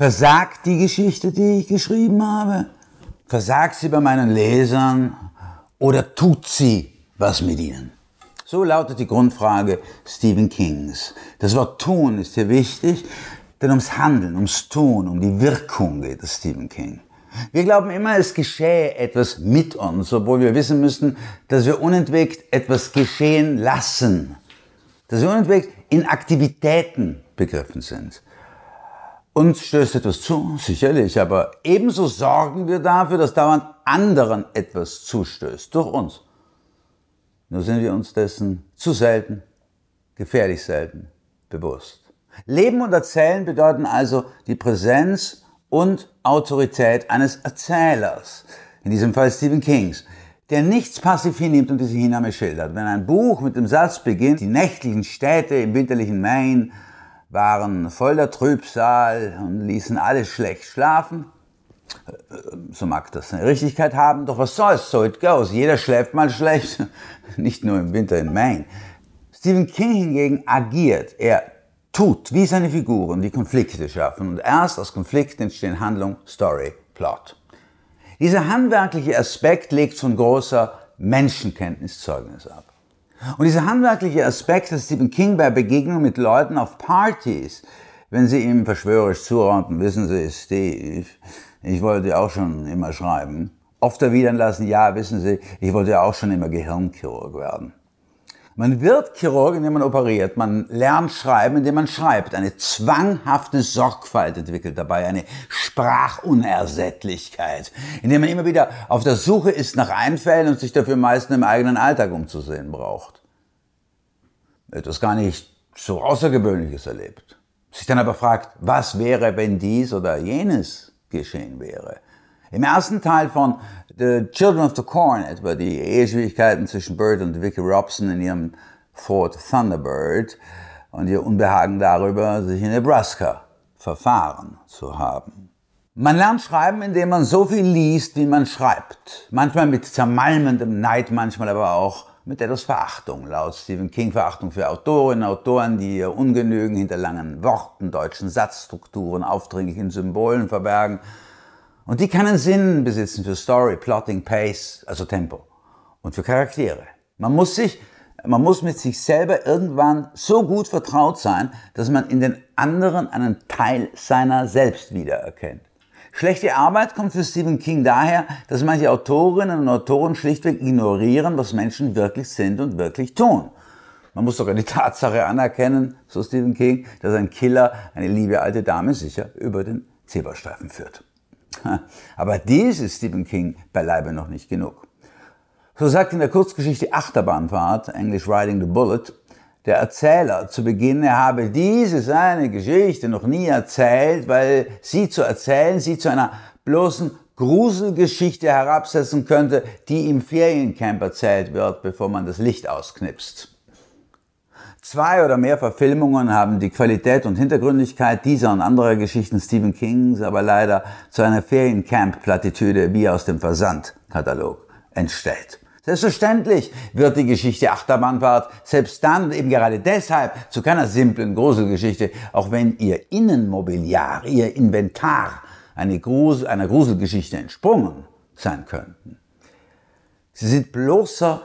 Versagt die Geschichte, die ich geschrieben habe? Versagt sie bei meinen Lesern? Oder tut sie was mit ihnen? So lautet die Grundfrage Stephen Kings. Das Wort tun ist hier wichtig, denn ums Handeln, ums Tun, um die Wirkung geht es Stephen King. Wir glauben immer, es geschehe etwas mit uns, obwohl wir wissen müssen, dass wir unentwegt etwas geschehen lassen, dass wir unentwegt in Aktivitäten begriffen sind. Uns stößt etwas zu, sicherlich, aber ebenso sorgen wir dafür, dass dauernd anderen etwas zustößt, durch uns. Nur sind wir uns dessen zu selten, gefährlich selten, bewusst. Leben und Erzählen bedeuten also die Präsenz und Autorität eines Erzählers, in diesem Fall Stephen Kings, der nichts passiv hinnimmt und diese Hinnahme schildert. Wenn ein Buch mit dem Satz beginnt, die nächtlichen Städte im winterlichen Maine waren voll der Trübsal und ließen alle schlecht schlafen. So mag das eine Richtigkeit haben, doch was soll's, so it goes. Jeder schläft mal schlecht, nicht nur im Winter in Maine. Stephen King hingegen agiert, er tut wie seine Figuren, die Konflikte schaffen und erst aus Konflikten entstehen Handlung, Story, Plot. Dieser handwerkliche Aspekt legt von großer Menschenkenntnis Zeugnis ab. Und dieser handwerkliche Aspekt hat Stephen King bei Begegnungen mit Leuten auf Partys. Wenn sie ihm verschwörerisch zuraten, wissen sie, Steve, ich wollte auch schon immer schreiben. Oft erwidern lassen, ja, wissen Sie, ich wollte auch schon immer Gehirnchirurg werden. Man wird Chirurg, indem man operiert. Man lernt schreiben, indem man schreibt. Eine zwanghafte Sorgfalt entwickelt dabei, eine Sprachunersättlichkeit, indem man immer wieder auf der Suche ist nach Einfällen und sich dafür meistens im eigenen Alltag umzusehen braucht. Etwas gar nicht so Außergewöhnliches erlebt. Sich dann aber fragt, was wäre, wenn dies oder jenes geschehen wäre. Im ersten Teil von The Children of the Corn, etwa die Eheschwierigkeiten zwischen Bird und Vicky Robson in ihrem Ford Thunderbird und ihr Unbehagen darüber, sich in Nebraska verfahren zu haben. Man lernt schreiben, indem man so viel liest, wie man schreibt. Manchmal mit zermalmendem Neid, manchmal aber auch mit etwas Verachtung. Laut Stephen King Verachtung für Autorinnen, Autoren, die ihr Ungenügen hinter langen Worten, deutschen Satzstrukturen, aufdringlichen Symbolen verbergen und die keinen Sinn besitzen für Story, Plotting, Pace, also Tempo und für Charaktere. Man muss sich, man muss mit sich selber irgendwann so gut vertraut sein, dass man in den anderen einen Teil seiner selbst wiedererkennt. Schlechte Arbeit kommt für Stephen King daher, dass manche Autorinnen und Autoren schlichtweg ignorieren, was Menschen wirklich sind und wirklich tun. Man muss sogar die Tatsache anerkennen, so Stephen King, dass ein Killer eine liebe alte Dame sicher über den Zeberstreifen führt. Aber dies ist Stephen King beileibe noch nicht genug. So sagt in der Kurzgeschichte Achterbahnfahrt, Englisch Riding the Bullet, der Erzähler zu Beginn, er habe diese seine Geschichte noch nie erzählt, weil sie zu erzählen, sie zu einer bloßen Gruselgeschichte herabsetzen könnte, die im Feriencamp erzählt wird, bevor man das Licht ausknipst. Zwei oder mehr Verfilmungen haben die Qualität und Hintergründigkeit dieser und anderer Geschichten Stephen Kings aber leider zu einer Feriencamp-Plattitüde wie aus dem Versandkatalog entstellt. Selbstverständlich wird die Geschichte Achterbahnfahrt selbst dann und eben gerade deshalb zu keiner simplen Gruselgeschichte, auch wenn ihr Innenmobiliar, ihr Inventar eine Grusel, einer Gruselgeschichte entsprungen sein könnten. Sie sind bloßer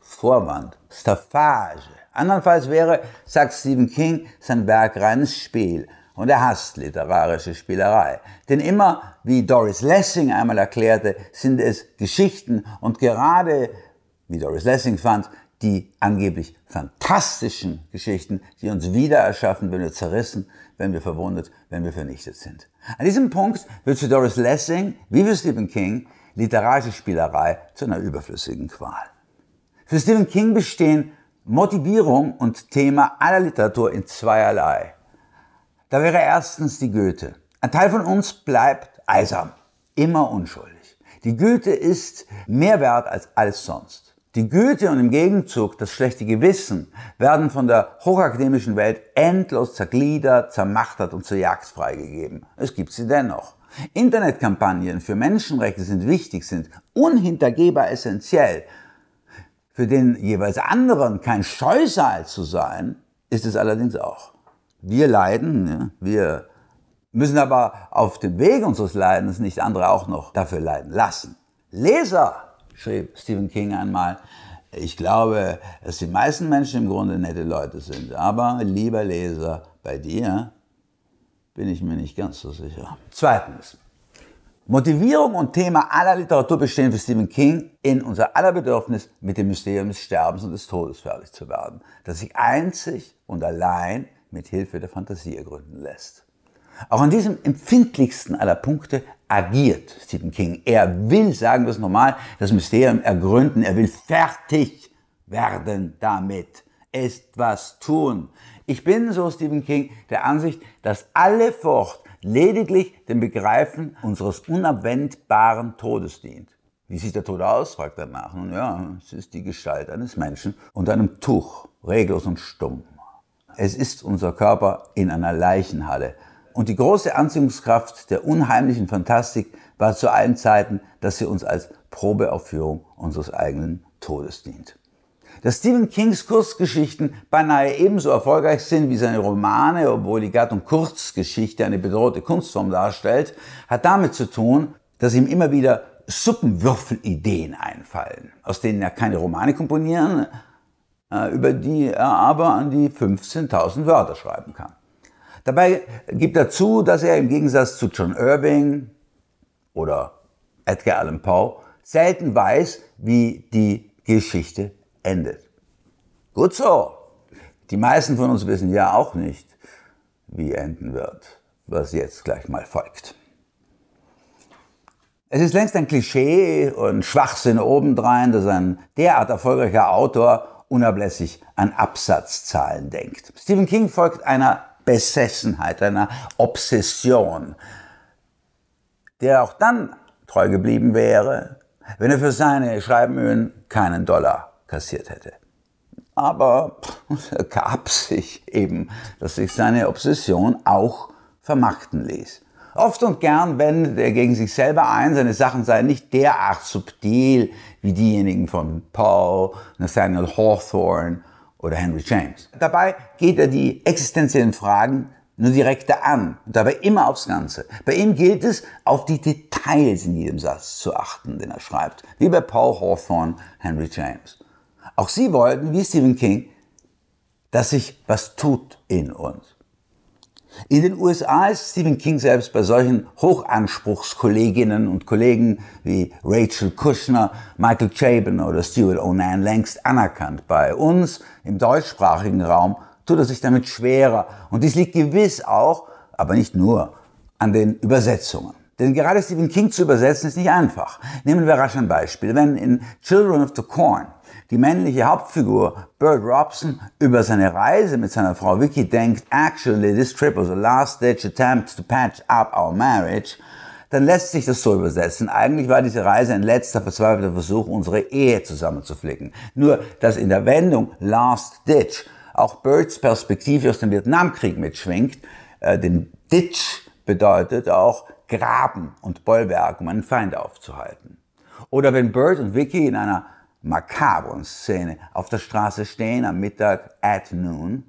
Vorwand, Staffage, Andernfalls wäre, sagt Stephen King, sein Werk reines Spiel. Und er hasst literarische Spielerei. Denn immer, wie Doris Lessing einmal erklärte, sind es Geschichten und gerade, wie Doris Lessing fand, die angeblich fantastischen Geschichten, die uns wieder erschaffen, wenn wir zerrissen, wenn wir verwundet, wenn wir vernichtet sind. An diesem Punkt wird für Doris Lessing, wie für Stephen King, literarische Spielerei zu einer überflüssigen Qual. Für Stephen King bestehen Motivierung und Thema aller Literatur in zweierlei. Da wäre erstens die Goethe. Ein Teil von uns bleibt eisam, immer unschuldig. Die Goethe ist mehr wert als alles sonst. Die Goethe und im Gegenzug das schlechte Gewissen werden von der hochakademischen Welt endlos zergliedert, zermachtert und zur Jagd freigegeben. Es gibt sie dennoch. Internetkampagnen für Menschenrechte sind wichtig, sind unhintergehbar essentiell für den jeweils anderen kein Scheusal zu sein, ist es allerdings auch. Wir leiden, ne? wir müssen aber auf dem Weg unseres Leidens nicht andere auch noch dafür leiden lassen. Leser, schrieb Stephen King einmal, ich glaube, dass die meisten Menschen im Grunde nette Leute sind, aber lieber Leser, bei dir bin ich mir nicht ganz so sicher. Zweitens, Motivierung und Thema aller Literatur bestehen für Stephen King in unser aller Bedürfnis, mit dem Mysterium des Sterbens und des Todes fertig zu werden, das sich einzig und allein mit Hilfe der Fantasie ergründen lässt. Auch an diesem empfindlichsten aller Punkte agiert Stephen King. Er will, sagen wir es normal, das Mysterium ergründen. Er will fertig werden damit. Ist was tun. Ich bin, so Stephen King, der Ansicht, dass alle Furcht, lediglich dem Begreifen unseres unabwendbaren Todes dient. Wie sieht der Tod aus? fragt er nach. Nun ja, es ist die Gestalt eines Menschen unter einem Tuch, reglos und stumm. Es ist unser Körper in einer Leichenhalle. Und die große Anziehungskraft der unheimlichen Fantastik war zu allen Zeiten, dass sie uns als Probeaufführung unseres eigenen Todes dient. Dass Stephen Kings Kurzgeschichten beinahe ebenso erfolgreich sind wie seine Romane, obwohl die Gattung Kurzgeschichte eine bedrohte Kunstform darstellt, hat damit zu tun, dass ihm immer wieder Suppenwürfelideen einfallen, aus denen er keine Romane komponieren, äh, über die er aber an die 15.000 Wörter schreiben kann. Dabei gibt er zu, dass er im Gegensatz zu John Irving oder Edgar Allan Poe selten weiß, wie die Geschichte endet. Gut so. Die meisten von uns wissen ja auch nicht, wie enden wird, was jetzt gleich mal folgt. Es ist längst ein Klischee und Schwachsinn obendrein, dass ein derart erfolgreicher Autor unablässig an Absatzzahlen denkt. Stephen King folgt einer Besessenheit, einer Obsession, der auch dann treu geblieben wäre, wenn er für seine Schreibmühen keinen Dollar kassiert hätte. Aber ergab sich eben, dass sich seine Obsession auch vermachten ließ. Oft und gern wendet er gegen sich selber ein, seine Sachen seien nicht derart subtil wie diejenigen von Paul, Nathaniel Hawthorne oder Henry James. Dabei geht er die existenziellen Fragen nur direkter an, dabei immer aufs Ganze. Bei ihm gilt es, auf die Details in jedem Satz zu achten, den er schreibt, wie bei Paul Hawthorne, Henry James. Auch sie wollten, wie Stephen King, dass sich was tut in uns. In den USA ist Stephen King selbst bei solchen Hochanspruchskolleginnen und Kollegen wie Rachel Kushner, Michael Chabon oder Stuart O'Nan längst anerkannt. Bei uns im deutschsprachigen Raum tut er sich damit schwerer. Und dies liegt gewiss auch, aber nicht nur, an den Übersetzungen. Denn gerade Stephen King zu übersetzen ist nicht einfach. Nehmen wir rasch ein Beispiel. Wenn in Children of the Corn die männliche Hauptfigur Bert Robson über seine Reise mit seiner Frau Vicky denkt, actually this trip was a last ditch attempt to patch up our marriage, dann lässt sich das so übersetzen. Eigentlich war diese Reise ein letzter verzweifelter Versuch, unsere Ehe zusammenzuflicken. Nur, dass in der Wendung last ditch auch Birds Perspektive aus dem Vietnamkrieg mitschwingt, äh, den Ditch bedeutet auch Graben und Bollwerk, um einen Feind aufzuhalten. Oder wenn Bird und Vicky in einer makabren Szene auf der Straße stehen am Mittag at noon,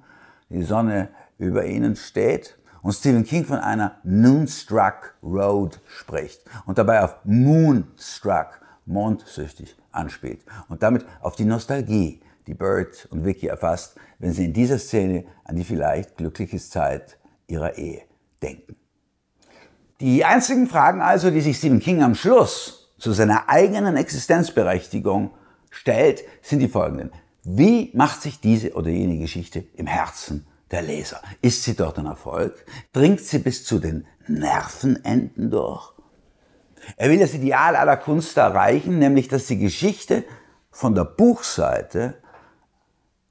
die Sonne über ihnen steht und Stephen King von einer Noonstruck Road spricht und dabei auf Moonstruck, mondsüchtig, anspielt und damit auf die Nostalgie, die Bird und Vicky erfasst, wenn sie in dieser Szene an die vielleicht glückliche Zeit ihrer Ehe denken. Die einzigen Fragen also, die sich Stephen King am Schluss zu seiner eigenen Existenzberechtigung stellt, sind die folgenden. Wie macht sich diese oder jene Geschichte im Herzen der Leser? Ist sie dort ein Erfolg? Dringt sie bis zu den Nervenenden durch? Er will das Ideal aller Kunst erreichen, nämlich dass die Geschichte von der Buchseite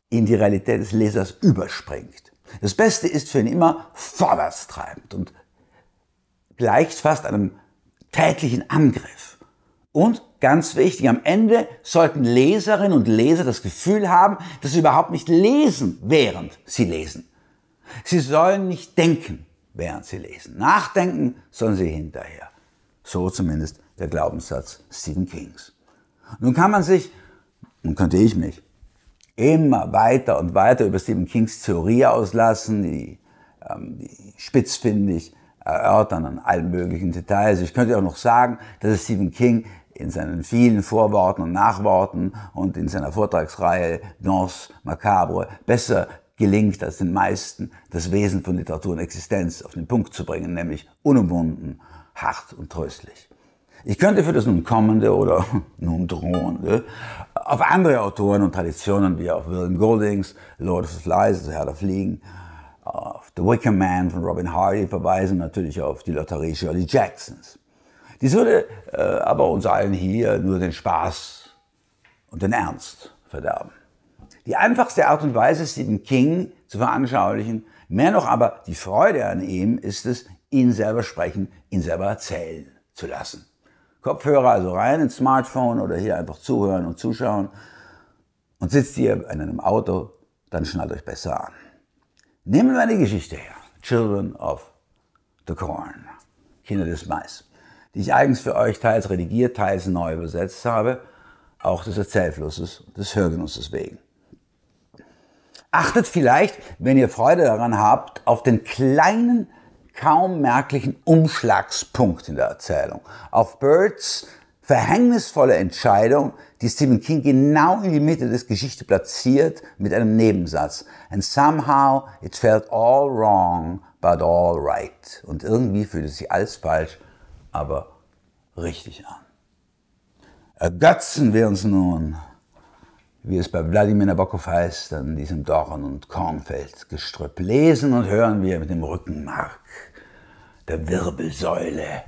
in die Realität des Lesers überspringt. Das Beste ist für ihn immer vorwärts treibend und gleicht fast einem täglichen Angriff. Und ganz wichtig, am Ende sollten Leserinnen und Leser das Gefühl haben, dass sie überhaupt nicht lesen, während sie lesen. Sie sollen nicht denken, während sie lesen. Nachdenken sollen sie hinterher. So zumindest der Glaubenssatz Stephen Kings. Nun kann man sich, nun könnte ich mich, immer weiter und weiter über Stephen Kings Theorie auslassen, die, ähm, die spitzfindig erörtern an allen möglichen Details. Ich könnte auch noch sagen, dass es Stephen King in seinen vielen Vorworten und Nachworten und in seiner Vortragsreihe Danse Macabre besser gelingt als den meisten, das Wesen von Literatur und Existenz auf den Punkt zu bringen, nämlich unumwunden, hart und tröstlich. Ich könnte für das nun kommende oder nun drohende auf andere Autoren und Traditionen wie auf William Goldings Lord of the Flies, also Herr der Fliegen, auf The Wicker Man von Robin Hardy verweisen, natürlich auf die Lotterie Shirley Jacksons. Dies würde äh, aber uns allen hier nur den Spaß und den Ernst verderben. Die einfachste Art und Weise, Stephen King zu veranschaulichen, mehr noch aber die Freude an ihm ist es, ihn selber sprechen, ihn selber erzählen zu lassen. Kopfhörer also rein ins Smartphone oder hier einfach zuhören und zuschauen. Und sitzt ihr in einem Auto, dann schnallt euch besser an. Nehmen wir eine Geschichte her. Children of the Corn. Kinder des Mais die ich eigens für euch teils redigiert, teils neu übersetzt habe, auch des Erzählflusses, des Hörgenusses wegen. Achtet vielleicht, wenn ihr Freude daran habt, auf den kleinen, kaum merklichen Umschlagspunkt in der Erzählung, auf Birds verhängnisvolle Entscheidung, die Stephen King genau in die Mitte des Geschichte platziert mit einem Nebensatz. And somehow it felt all wrong, but all right. Und irgendwie fühlte sich alles falsch, aber richtig an. Ergötzen wir uns nun, wie es bei Wladimir Nabokov heißt, an diesem Dorn- und Kornfeldgestrüpp. Lesen und hören wir mit dem Rückenmark der Wirbelsäule.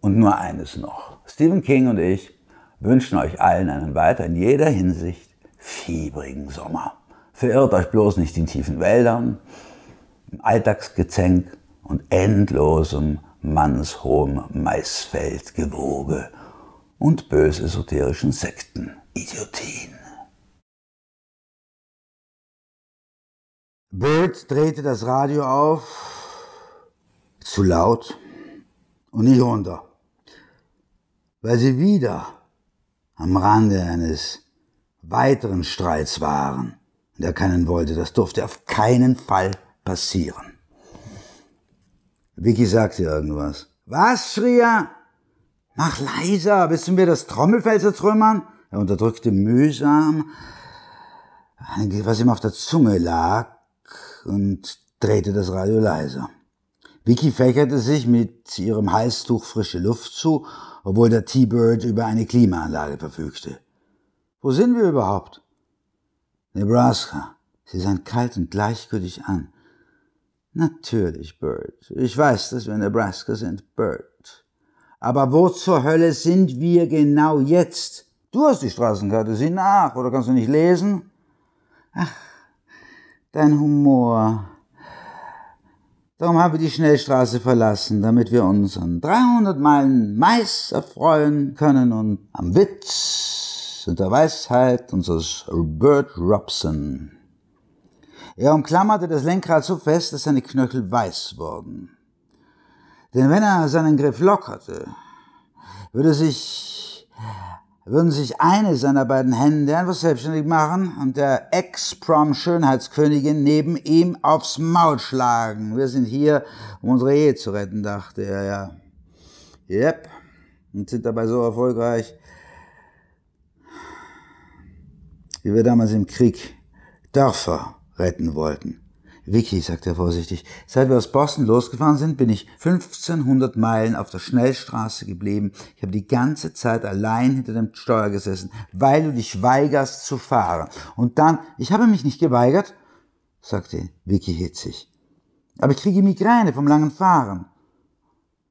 Und nur eines noch. Stephen King und ich wünschen euch allen einen weiter in jeder Hinsicht fiebrigen Sommer. Verirrt euch bloß nicht in tiefen Wäldern, im Alltagsgezänk und endlosem mannshohem Maisfeldgewoge und bösesoterischen Sekten. Idiotien. Bird drehte das Radio auf, zu laut und nicht runter, weil sie wieder am Rande eines weiteren Streits waren, der keinen wollte. Das durfte auf keinen Fall passieren. Vicky sagte irgendwas. Was? schrie er. Mach leiser, willst du mir das Trommelfell zertrümmern? Er unterdrückte mühsam, äh, was ihm auf der Zunge lag, und drehte das Radio leiser. Vicky fächerte sich mit ihrem Halstuch frische Luft zu, obwohl der T-Bird über eine Klimaanlage verfügte. Wo sind wir überhaupt? Nebraska. Sie sah kalt und gleichgültig an. Natürlich, Bert. Ich weiß, dass wir in Nebraska sind, Bert. Aber wo zur Hölle sind wir genau jetzt? Du hast die Straßenkarte, sieh nach, oder kannst du nicht lesen? Ach, dein Humor. Darum haben wir die Schnellstraße verlassen, damit wir uns an 300 Meilen Mais erfreuen können und am Witz und der Weisheit unseres Bert Robson. Er umklammerte das Lenkrad so fest, dass seine Knöchel weiß wurden. Denn wenn er seinen Griff lockerte, würde sich, würden sich eine seiner beiden Hände einfach selbstständig machen und der Ex-Prom-Schönheitskönigin neben ihm aufs Maul schlagen. Wir sind hier, um unsere Ehe zu retten, dachte er, ja. Yep. Und sind dabei so erfolgreich, wie wir damals im Krieg Dörfer retten wollten. Vicky, sagte er vorsichtig, seit wir aus Boston losgefahren sind, bin ich 1500 Meilen auf der Schnellstraße geblieben. Ich habe die ganze Zeit allein hinter dem Steuer gesessen, weil du dich weigerst zu fahren. Und dann, ich habe mich nicht geweigert, sagte Vicky hitzig. Aber ich kriege Migräne vom langen Fahren.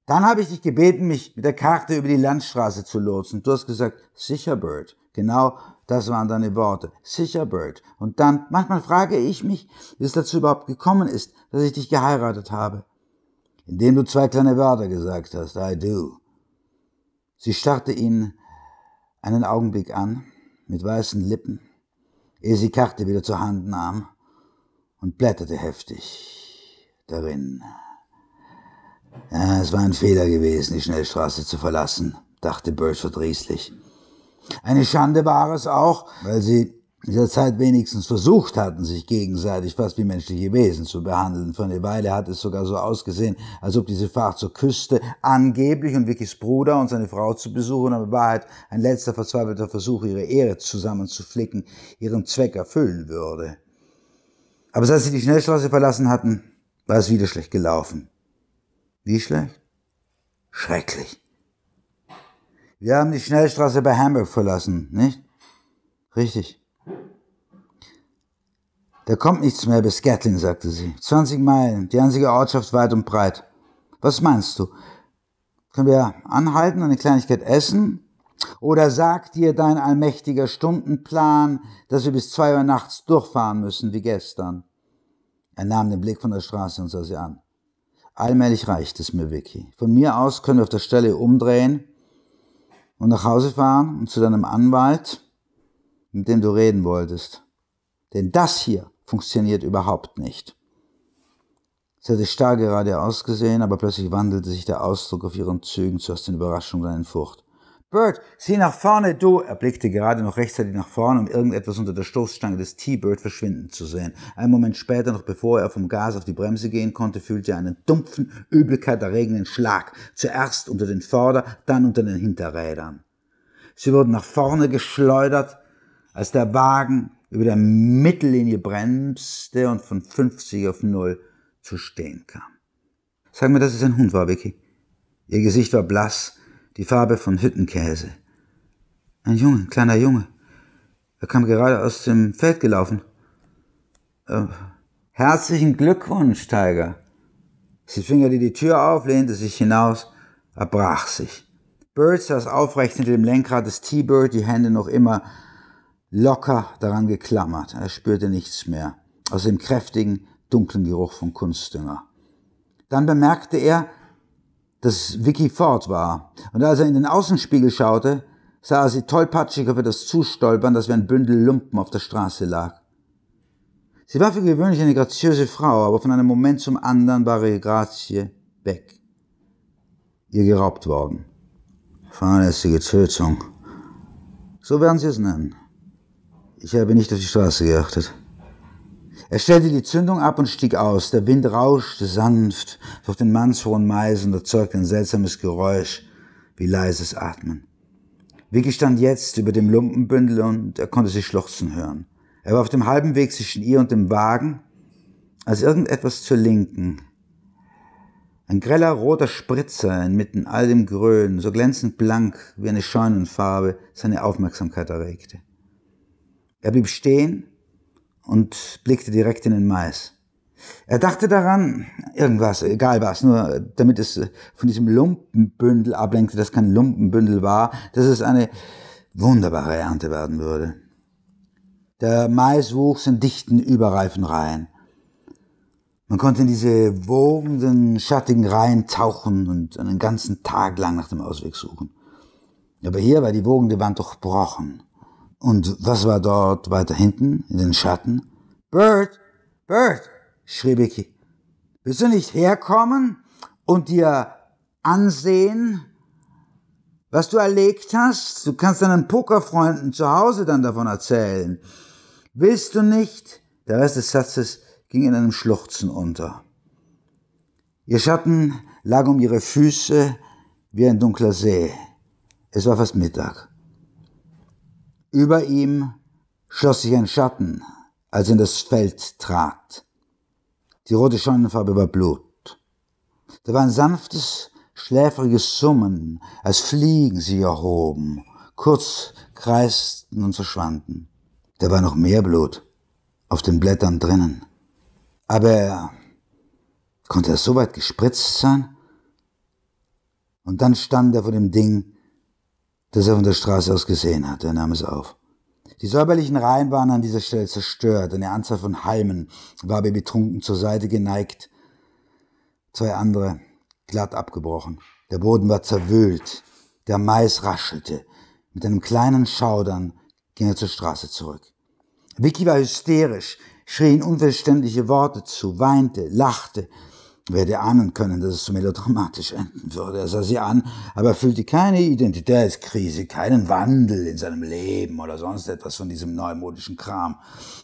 Dann habe ich dich gebeten, mich mit der Karte über die Landstraße zu lotsen. Du hast gesagt, sicher, Bird. Genau das waren deine Worte. Sicher, Bert. Und dann, manchmal frage ich mich, wie es dazu überhaupt gekommen ist, dass ich dich geheiratet habe. Indem du zwei kleine Wörter gesagt hast, I do. Sie starrte ihn einen Augenblick an, mit weißen Lippen, ehe sie Karte wieder zur Hand nahm und blätterte heftig darin. Ja, es war ein Fehler gewesen, die Schnellstraße zu verlassen, dachte Bert verdrießlich. Eine Schande war es auch, weil sie in dieser Zeit wenigstens versucht hatten, sich gegenseitig fast wie menschliche Wesen zu behandeln. Für eine Weile hat es sogar so ausgesehen, als ob diese Fahrt zur Küste angeblich und Vickys Bruder und seine Frau zu besuchen, aber in Wahrheit ein letzter verzweifelter Versuch, ihre Ehre zusammenzuflicken, ihren Zweck erfüllen würde. Aber seit sie die Schnellstraße verlassen hatten, war es wieder schlecht gelaufen. Wie schlecht? Schrecklich. Wir haben die Schnellstraße bei Hamburg verlassen, nicht? Richtig. Da kommt nichts mehr bis Gatlin, sagte sie. 20 Meilen, die einzige Ortschaft weit und breit. Was meinst du? Können wir anhalten und eine Kleinigkeit essen? Oder sagt dir dein allmächtiger Stundenplan, dass wir bis zwei Uhr nachts durchfahren müssen, wie gestern? Er nahm den Blick von der Straße und sah sie an. Allmählich reicht es mir, Vicky. Von mir aus können wir auf der Stelle umdrehen und nach Hause fahren und zu deinem Anwalt, mit dem du reden wolltest. Denn das hier funktioniert überhaupt nicht. Sie hatte starr geradeaus ausgesehen, aber plötzlich wandelte sich der Ausdruck auf ihren Zügen zuerst in Überraschung, dann in Furcht. Bird, sieh nach vorne, du! Er blickte gerade noch rechtzeitig nach vorne, um irgendetwas unter der Stoßstange des T-Bird verschwinden zu sehen. Ein Moment später, noch bevor er vom Gas auf die Bremse gehen konnte, fühlte er einen dumpfen, Übelkeit erregenden Schlag. Zuerst unter den Vorder-, dann unter den Hinterrädern. Sie wurden nach vorne geschleudert, als der Wagen über der Mittellinie bremste und von 50 auf 0 zu stehen kam. Sag mir, dass es ein Hund war, Vicky. Ihr Gesicht war blass die Farbe von Hüttenkäse. Ein Junge, ein kleiner Junge. Er kam gerade aus dem Feld gelaufen. Äh, herzlichen Glückwunsch, Tiger. Sie fingerte die Tür auf, lehnte sich hinaus, erbrach sich. Bird saß aufrecht hinter dem Lenkrad des T-Bird, die Hände noch immer locker daran geklammert. Er spürte nichts mehr, außer dem kräftigen, dunklen Geruch von Kunstdünger. Dann bemerkte er, dass Vicky fort war. Und als er in den Außenspiegel schaute, sah er sie tollpatschig über das Zustolpern, das wie ein Bündel Lumpen auf der Straße lag. Sie war für gewöhnlich eine graziöse Frau, aber von einem Moment zum anderen war ihre Grazie weg. Ihr geraubt worden. Fahrlässige Tötung. So werden sie es nennen. Ich habe nicht auf die Straße geachtet. Er stellte die Zündung ab und stieg aus. Der Wind rauschte sanft durch den mannshohen Mais und erzeugte ein seltsames Geräusch wie leises Atmen. Vicky stand jetzt über dem Lumpenbündel und er konnte sie schluchzen hören. Er war auf dem halben Weg zwischen ihr und dem Wagen, als irgendetwas zur Linken. Ein greller roter Spritzer inmitten all dem Grün, so glänzend blank wie eine Scheunenfarbe, seine Aufmerksamkeit erregte. Er blieb stehen und blickte direkt in den Mais. Er dachte daran, irgendwas, egal was, nur damit es von diesem Lumpenbündel ablenkte, das kein Lumpenbündel war, dass es eine wunderbare Ernte werden würde. Der Mais wuchs in dichten, überreifen Reihen. Man konnte in diese wogenden, schattigen Reihen tauchen und einen ganzen Tag lang nach dem Ausweg suchen. Aber hier war die wogende Wand durchbrochen. Und was war dort weiter hinten, in den Schatten? Bird, Bird, schrie Vicky, willst du nicht herkommen und dir ansehen, was du erlegt hast? Du kannst deinen Pokerfreunden zu Hause dann davon erzählen. Willst du nicht? Der Rest des Satzes ging in einem Schluchzen unter. Ihr Schatten lag um ihre Füße wie ein dunkler See. Es war fast Mittag. Über ihm schloss sich ein Schatten, als er in das Feld trat. Die rote Scheunenfarbe war Blut. Da war ein sanftes, schläfriges Summen, als Fliegen sie erhoben, kurz kreisten und verschwanden. Da war noch mehr Blut auf den Blättern drinnen. Aber konnte er so weit gespritzt sein? Und dann stand er vor dem Ding, das er von der Straße aus gesehen hatte. Er nahm es auf. Die säuberlichen Reihen waren an dieser Stelle zerstört. Eine Anzahl von Halmen war wie betrunken zur Seite geneigt. Zwei andere glatt abgebrochen. Der Boden war zerwühlt. Der Mais raschelte. Mit einem kleinen Schaudern ging er zur Straße zurück. Vicky war hysterisch, schrie ihn unverständliche Worte zu, weinte, lachte werde ahnen können, dass es so melodramatisch enden würde. Er sah sie an, aber fühlte keine Identitätskrise, keinen Wandel in seinem Leben oder sonst etwas von diesem neumodischen Kram.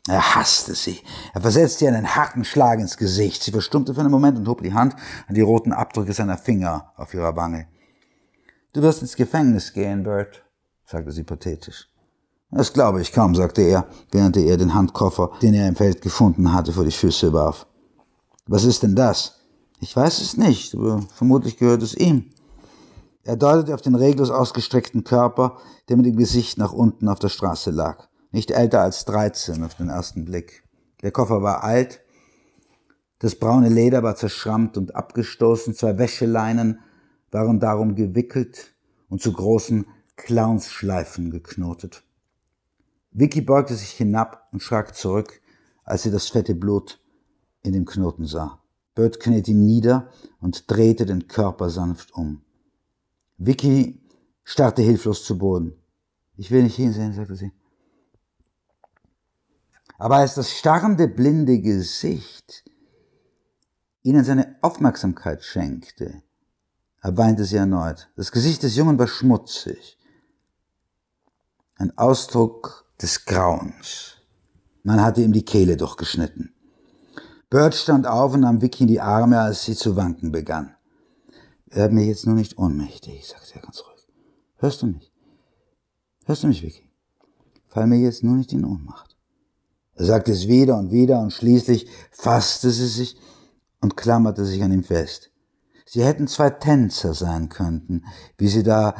Er hasste sie. Er versetzte ihr einen harten Schlag ins Gesicht. Sie verstummte für einen Moment und hob die Hand an die roten Abdrücke seiner Finger auf ihrer Wange. Du wirst ins Gefängnis gehen, Bert, sagte sie pathetisch. Das glaube ich kaum, sagte er, während er den Handkoffer, den er im Feld gefunden hatte, vor die Füße warf. Was ist denn das? Ich weiß es nicht, aber vermutlich gehört es ihm. Er deutete auf den reglos ausgestreckten Körper, der mit dem Gesicht nach unten auf der Straße lag. Nicht älter als 13 auf den ersten Blick. Der Koffer war alt, das braune Leder war zerschrammt und abgestoßen, zwei Wäscheleinen waren darum gewickelt und zu großen Clownsschleifen geknotet. Vicky beugte sich hinab und schrak zurück, als sie das fette Blut in dem Knoten sah. Bert kniete nieder und drehte den Körper sanft um. Vicky starrte hilflos zu Boden. Ich will nicht hinsehen, sagte sie. Aber als das starrende, blinde Gesicht ihnen seine Aufmerksamkeit schenkte, erweinte sie erneut. Das Gesicht des Jungen war schmutzig. Ein Ausdruck des Grauens. Man hatte ihm die Kehle durchgeschnitten. Bird stand auf und nahm Vicky in die Arme, als sie zu wanken begann. Werd mir jetzt nur nicht ohnmächtig, sagte er ganz ruhig. Hörst du mich? Hörst du mich, Vicky? Fall mir jetzt nur nicht in Ohnmacht. Er sagte es wieder und wieder und schließlich fasste sie sich und klammerte sich an ihm fest. Sie hätten zwei Tänzer sein könnten, wie sie da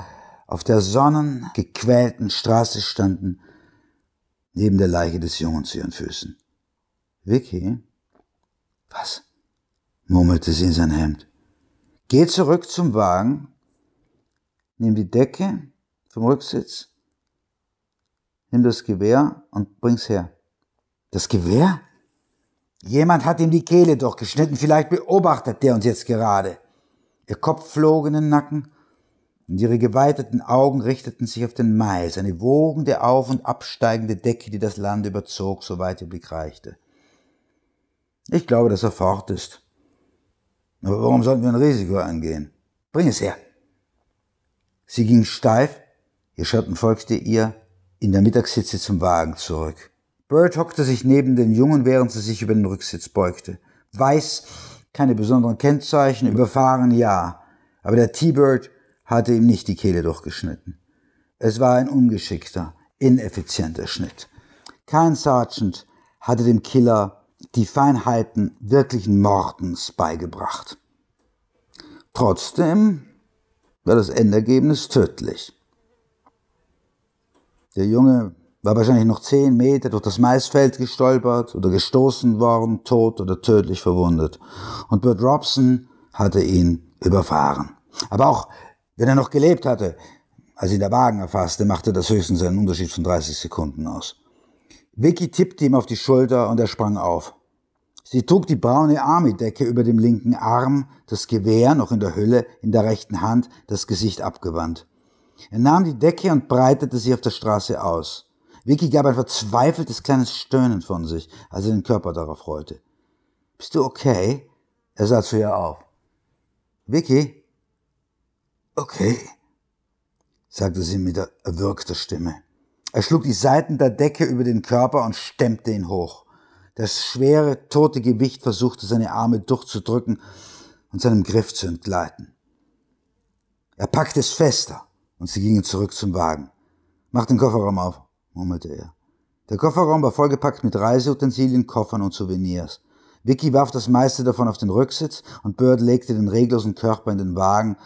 auf der sonnengequälten Straße standen, neben der Leiche des Jungen zu ihren Füßen. Vicky, was? murmelte sie in sein Hemd. Geh zurück zum Wagen, nimm die Decke vom Rücksitz, nimm das Gewehr und bring's her. Das Gewehr? Jemand hat ihm die Kehle durchgeschnitten, vielleicht beobachtet der uns jetzt gerade. Ihr Kopf flog in den Nacken und ihre geweiteten Augen richteten sich auf den Mais, eine wogende auf- und absteigende Decke, die das Land überzog, soweit ihr Blick reichte. Ich glaube, dass er fort ist. Aber warum sollten wir ein Risiko eingehen? Bring es her. Sie ging steif, ihr Schatten folgte ihr in der Mittagshitze zum Wagen zurück. Bird hockte sich neben den Jungen, während sie sich über den Rücksitz beugte. Weiß, keine besonderen Kennzeichen, überfahren ja, aber der T-Bird hatte ihm nicht die Kehle durchgeschnitten. Es war ein ungeschickter, ineffizienter Schnitt. Kein Sergeant hatte dem Killer die Feinheiten wirklichen Mordens beigebracht. Trotzdem war das Endergebnis tödlich. Der Junge war wahrscheinlich noch zehn Meter durch das Maisfeld gestolpert oder gestoßen worden, tot oder tödlich verwundet. Und Bert Robson hatte ihn überfahren. Aber auch wenn er noch gelebt hatte, als ihn der Wagen erfasste, machte das höchstens einen Unterschied von 30 Sekunden aus. Vicky tippte ihm auf die Schulter und er sprang auf. Sie trug die braune Armidecke über dem linken Arm, das Gewehr noch in der Hülle, in der rechten Hand, das Gesicht abgewandt. Er nahm die Decke und breitete sie auf der Straße aus. Vicky gab ein verzweifeltes kleines Stöhnen von sich, als er den Körper darauf rollte. Bist du okay? Er sah zu ihr auf. Vicky? Okay, sagte sie mit erwürgter Stimme. Er schlug die Seiten der Decke über den Körper und stemmte ihn hoch. Das schwere, tote Gewicht versuchte seine Arme durchzudrücken und seinem Griff zu entgleiten. Er packte es fester und sie gingen zurück zum Wagen. Mach den Kofferraum auf, murmelte er. Der Kofferraum war vollgepackt mit Reiseutensilien, Koffern und Souvenirs. Vicky warf das meiste davon auf den Rücksitz und Bird legte den reglosen Körper in den Wagen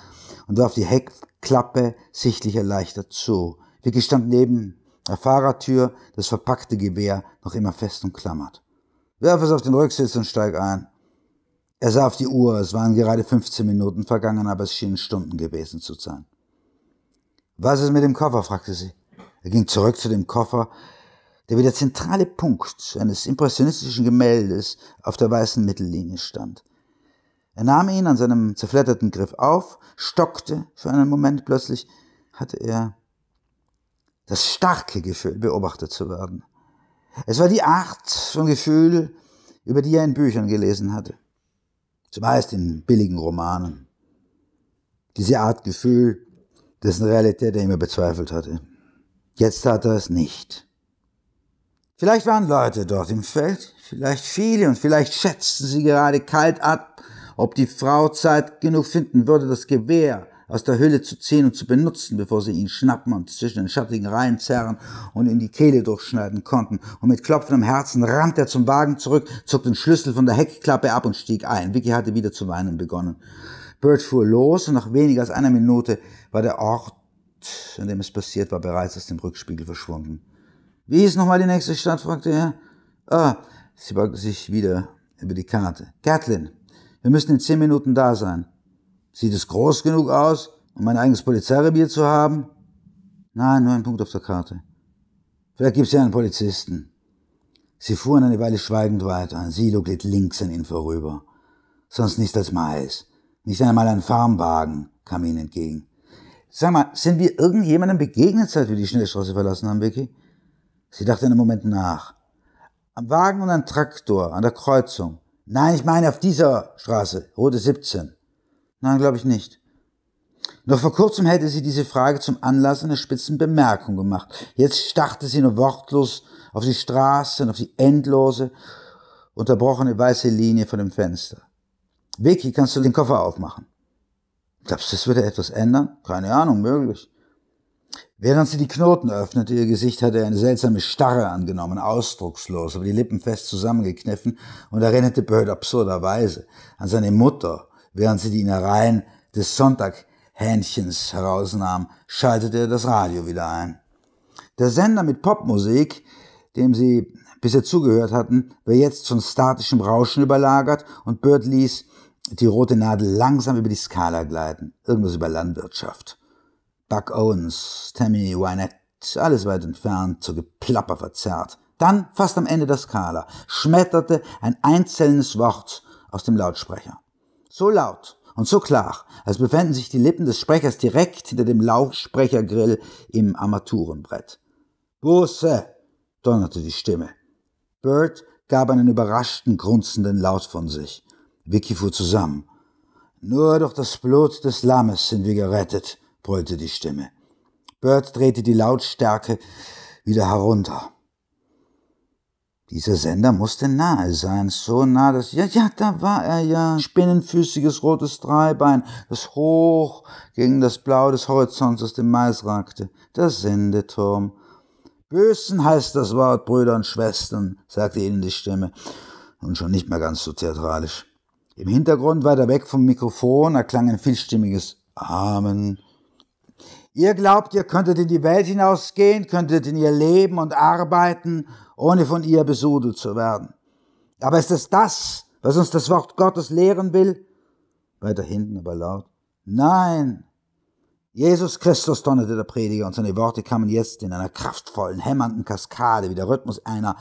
und warf die Heckklappe sichtlich erleichtert zu. Vicky stand neben der Fahrertür, das verpackte Gewehr noch immer fest umklammert. Werf es auf den Rücksitz und steig ein. Er sah auf die Uhr, es waren gerade 15 Minuten vergangen, aber es schienen Stunden gewesen zu sein. Was ist mit dem Koffer? fragte sie. Er ging zurück zu dem Koffer, der wie der zentrale Punkt eines impressionistischen Gemäldes auf der weißen Mittellinie stand. Er nahm ihn an seinem zerfletterten Griff auf, stockte für einen Moment, plötzlich hatte er das starke Gefühl, beobachtet zu werden. Es war die Art von Gefühl, über die er in Büchern gelesen hatte. Zumeist in billigen Romanen. Diese Art Gefühl, dessen Realität er immer bezweifelt hatte. Jetzt hat er es nicht. Vielleicht waren Leute dort im Feld, vielleicht viele und vielleicht schätzten sie gerade kalt ab, ob die Frau Zeit genug finden würde, das Gewehr aus der Höhle zu ziehen und zu benutzen, bevor sie ihn schnappen und zwischen den schattigen Reihen zerren und in die Kehle durchschneiden konnten. Und mit klopfendem Herzen rannte er zum Wagen zurück, zog den Schlüssel von der Heckklappe ab und stieg ein. Vicky hatte wieder zu weinen begonnen. Bird fuhr los und nach weniger als einer Minute war der Ort, an dem es passiert war, bereits aus dem Rückspiegel verschwunden. Wie hieß nochmal die nächste Stadt? fragte er. Ah, sie beugte sich wieder über die Karte. Gatlin, wir müssen in zehn Minuten da sein. Sieht es groß genug aus, um mein eigenes Polizeirevier zu haben? Nein, nur ein Punkt auf der Karte. Vielleicht gibt's ja einen Polizisten. Sie fuhren eine Weile schweigend weiter. Ein Silo glitt links an ihnen vorüber. Sonst nichts als Mais. Nicht einmal ein Farmwagen kam ihnen entgegen. Sag mal, sind wir irgendjemandem begegnet, seit wir die Schnellstraße verlassen haben, Vicky? Sie dachte einen Moment nach. Am Wagen und am Traktor, an der Kreuzung. Nein, ich meine auf dieser Straße, Route 17. Nein, glaube ich nicht. Noch vor kurzem hätte sie diese Frage zum Anlass einer spitzen Bemerkung gemacht. Jetzt starrte sie nur wortlos auf die Straße und auf die endlose, unterbrochene weiße Linie vor dem Fenster. Vicky, kannst du den Koffer aufmachen? Glaubst du, das würde etwas ändern? Keine Ahnung, möglich. Während sie die Knoten öffnete, ihr Gesicht hatte eine seltsame Starre angenommen, ausdruckslos, aber die Lippen fest zusammengekniffen und erinnerte Bird absurderweise an seine Mutter, Während sie die Innereien des Sonntaghähnchens herausnahm, schaltete er das Radio wieder ein. Der Sender mit Popmusik, dem sie bisher zugehört hatten, war jetzt von statischem Rauschen überlagert und Bird ließ die rote Nadel langsam über die Skala gleiten. Irgendwas über Landwirtschaft. Buck Owens, Tammy Wynette, alles weit entfernt, zu Geplapper verzerrt. Dann, fast am Ende der Skala, schmetterte ein einzelnes Wort aus dem Lautsprecher so laut und so klar, als befänden sich die Lippen des Sprechers direkt hinter dem Lautsprechergrill im Armaturenbrett. Busse! donnerte die Stimme. Bird gab einen überraschten, grunzenden Laut von sich. Vicky fuhr zusammen. Nur durch das Blut des Lammes sind wir gerettet, brüllte die Stimme. Bird drehte die Lautstärke wieder herunter. Dieser Sender musste nahe sein, so nah, dass, ja, ja, da war er ja, spinnenfüßiges rotes Dreibein, das hoch gegen das Blau des Horizonts aus dem Mais ragte, der Sendeturm. Bösen heißt das Wort, Brüder und Schwestern, sagte ihnen die Stimme, und schon nicht mehr ganz so theatralisch. Im Hintergrund, weiter weg vom Mikrofon, erklang ein vielstimmiges Amen. Ihr glaubt, ihr könntet in die Welt hinausgehen, könntet in ihr leben und arbeiten ohne von ihr besudelt zu werden. Aber ist es das, was uns das Wort Gottes lehren will? Weiter hinten aber laut. Nein! Jesus Christus donnerte der Prediger und seine Worte kamen jetzt in einer kraftvollen, hämmernden Kaskade wie der Rhythmus einer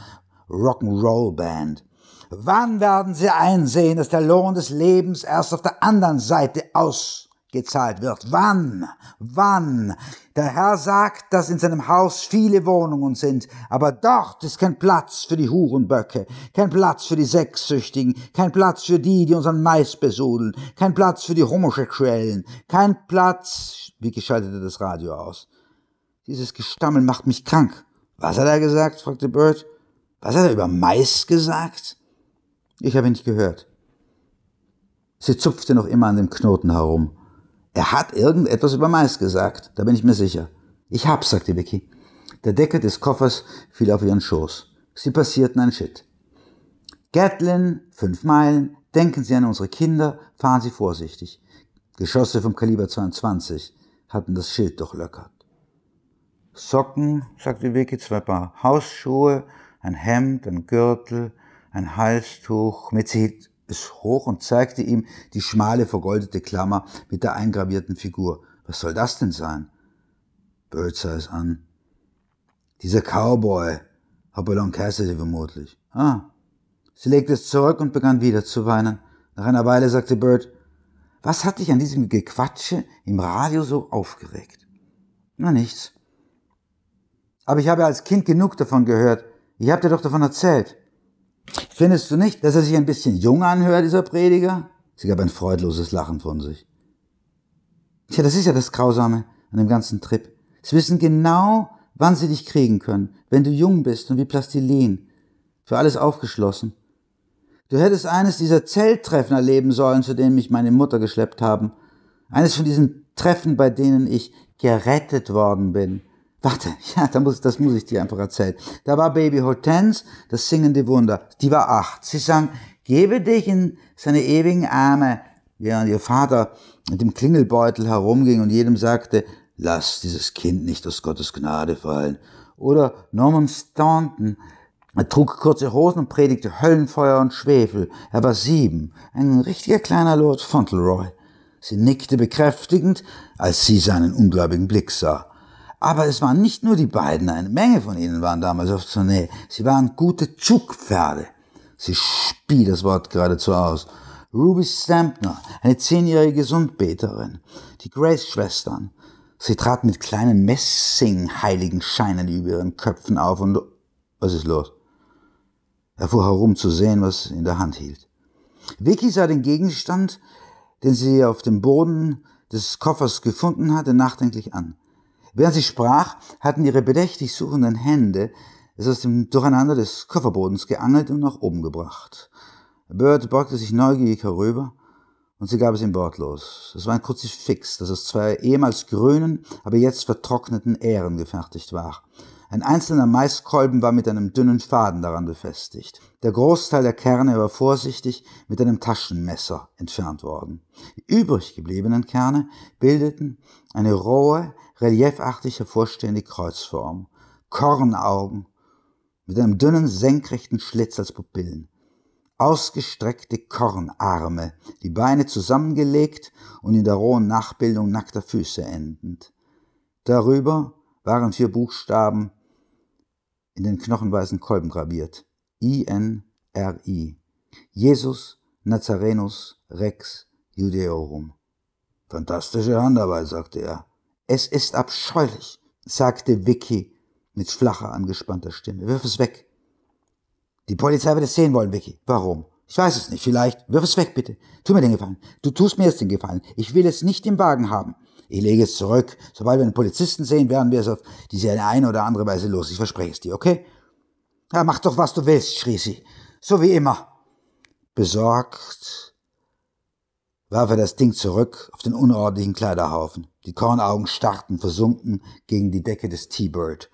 Rock'n'Roll-Band. Wann werden sie einsehen, dass der Lohn des Lebens erst auf der anderen Seite ausgezahlt wird? Wann? Wann? Der Herr sagt, dass in seinem Haus viele Wohnungen sind, aber dort ist kein Platz für die Hurenböcke, kein Platz für die Sexsüchtigen, kein Platz für die, die unseren Mais besudeln, kein Platz für die Homosexuellen, kein Platz. wie geschaltete das Radio aus. Dieses Gestammel macht mich krank. Was hat er gesagt? fragte Bert. Was hat er über Mais gesagt? Ich habe ihn nicht gehört. Sie zupfte noch immer an dem Knoten herum. Er hat irgendetwas über Mais gesagt, da bin ich mir sicher. Ich hab's, sagte Vicky. Der Deckel des Koffers fiel auf ihren Schoß. Sie passierten ein Shit. Gatlin, fünf Meilen, denken Sie an unsere Kinder, fahren Sie vorsichtig. Geschosse vom Kaliber 22 hatten das Schild durchlöckert. Socken, sagte Vicky, zwei Paar Hausschuhe, ein Hemd, ein Gürtel, ein Halstuch mit, es hoch und zeigte ihm die schmale vergoldete Klammer mit der eingravierten Figur. Was soll das denn sein? Bird sah es an. Dieser Cowboy, Hopalong Cassidy vermutlich. Ah. Sie legte es zurück und begann wieder zu weinen. Nach einer Weile sagte Bird, was hat dich an diesem Gequatsche im Radio so aufgeregt? Na nichts. Aber ich habe als Kind genug davon gehört. Ich habe dir doch davon erzählt. Findest du nicht, dass er sich ein bisschen jung anhört, dieser Prediger? Sie gab ein freudloses Lachen von sich. Tja, das ist ja das Grausame an dem ganzen Trip. Sie wissen genau, wann sie dich kriegen können, wenn du jung bist und wie Plastilin, für alles aufgeschlossen. Du hättest eines dieser Zelttreffen erleben sollen, zu denen mich meine Mutter geschleppt haben. Eines von diesen Treffen, bei denen ich gerettet worden bin. Warte, ja, da muss, das muss ich dir einfach erzählen. Da war Baby Hortense, das singende Wunder. Die war acht. Sie sang, gebe dich in seine ewigen Arme, während ihr Vater mit dem Klingelbeutel herumging und jedem sagte, lass dieses Kind nicht aus Gottes Gnade fallen. Oder Norman Staunton, er trug kurze Hosen und predigte Höllenfeuer und Schwefel. Er war sieben, ein richtiger kleiner Lord Fauntleroy. Sie nickte bekräftigend, als sie seinen ungläubigen Blick sah. Aber es waren nicht nur die beiden, eine Menge von ihnen waren damals auf Tournee. Sie waren gute Zugpferde. Sie spie das Wort geradezu aus. Ruby Stampner, eine zehnjährige Sundbeterin. Die Grace-Schwestern. Sie trat mit kleinen Messing-heiligen Scheinen über ihren Köpfen auf und... Was ist los? Er fuhr herum zu sehen, was in der Hand hielt. Vicky sah den Gegenstand, den sie auf dem Boden des Koffers gefunden hatte, nachdenklich an. Während sie sprach, hatten ihre bedächtig suchenden Hände es aus dem Durcheinander des Kofferbodens geangelt und nach oben gebracht. Bird beugte sich neugierig herüber und sie gab es ihm wortlos. Es war ein kurzes Fix, das aus zwei ehemals grünen, aber jetzt vertrockneten Ähren gefertigt war. Ein einzelner Maiskolben war mit einem dünnen Faden daran befestigt. Der Großteil der Kerne war vorsichtig mit einem Taschenmesser entfernt worden. Die übrig gebliebenen Kerne bildeten eine rohe, reliefartig hervorstehende Kreuzform. Kornaugen mit einem dünnen senkrechten Schlitz als Pupillen. Ausgestreckte Kornarme, die Beine zusammengelegt und in der rohen Nachbildung nackter Füße endend. Darüber waren vier Buchstaben in den knochenweißen Kolben graviert. I-N-R-I. Jesus Nazarenus Rex Judeorum. Fantastische Handarbeit, sagte er. Es ist abscheulich, sagte Vicky mit flacher, angespannter Stimme. Wirf es weg. Die Polizei wird es sehen wollen, Vicky. Warum? Ich weiß es nicht, vielleicht. Wirf es weg, bitte. Tu mir den Gefallen. Du tust mir jetzt den Gefallen. Ich will es nicht im Wagen haben. Ich lege es zurück. Sobald wir einen Polizisten sehen, werden wir es auf diese eine oder andere Weise los. Ich verspreche es dir, okay? Ja, mach doch, was du willst, schrie sie. So wie immer. Besorgt warf er das Ding zurück auf den unordentlichen Kleiderhaufen. Die Kornaugen starrten, versunken gegen die Decke des T-Bird.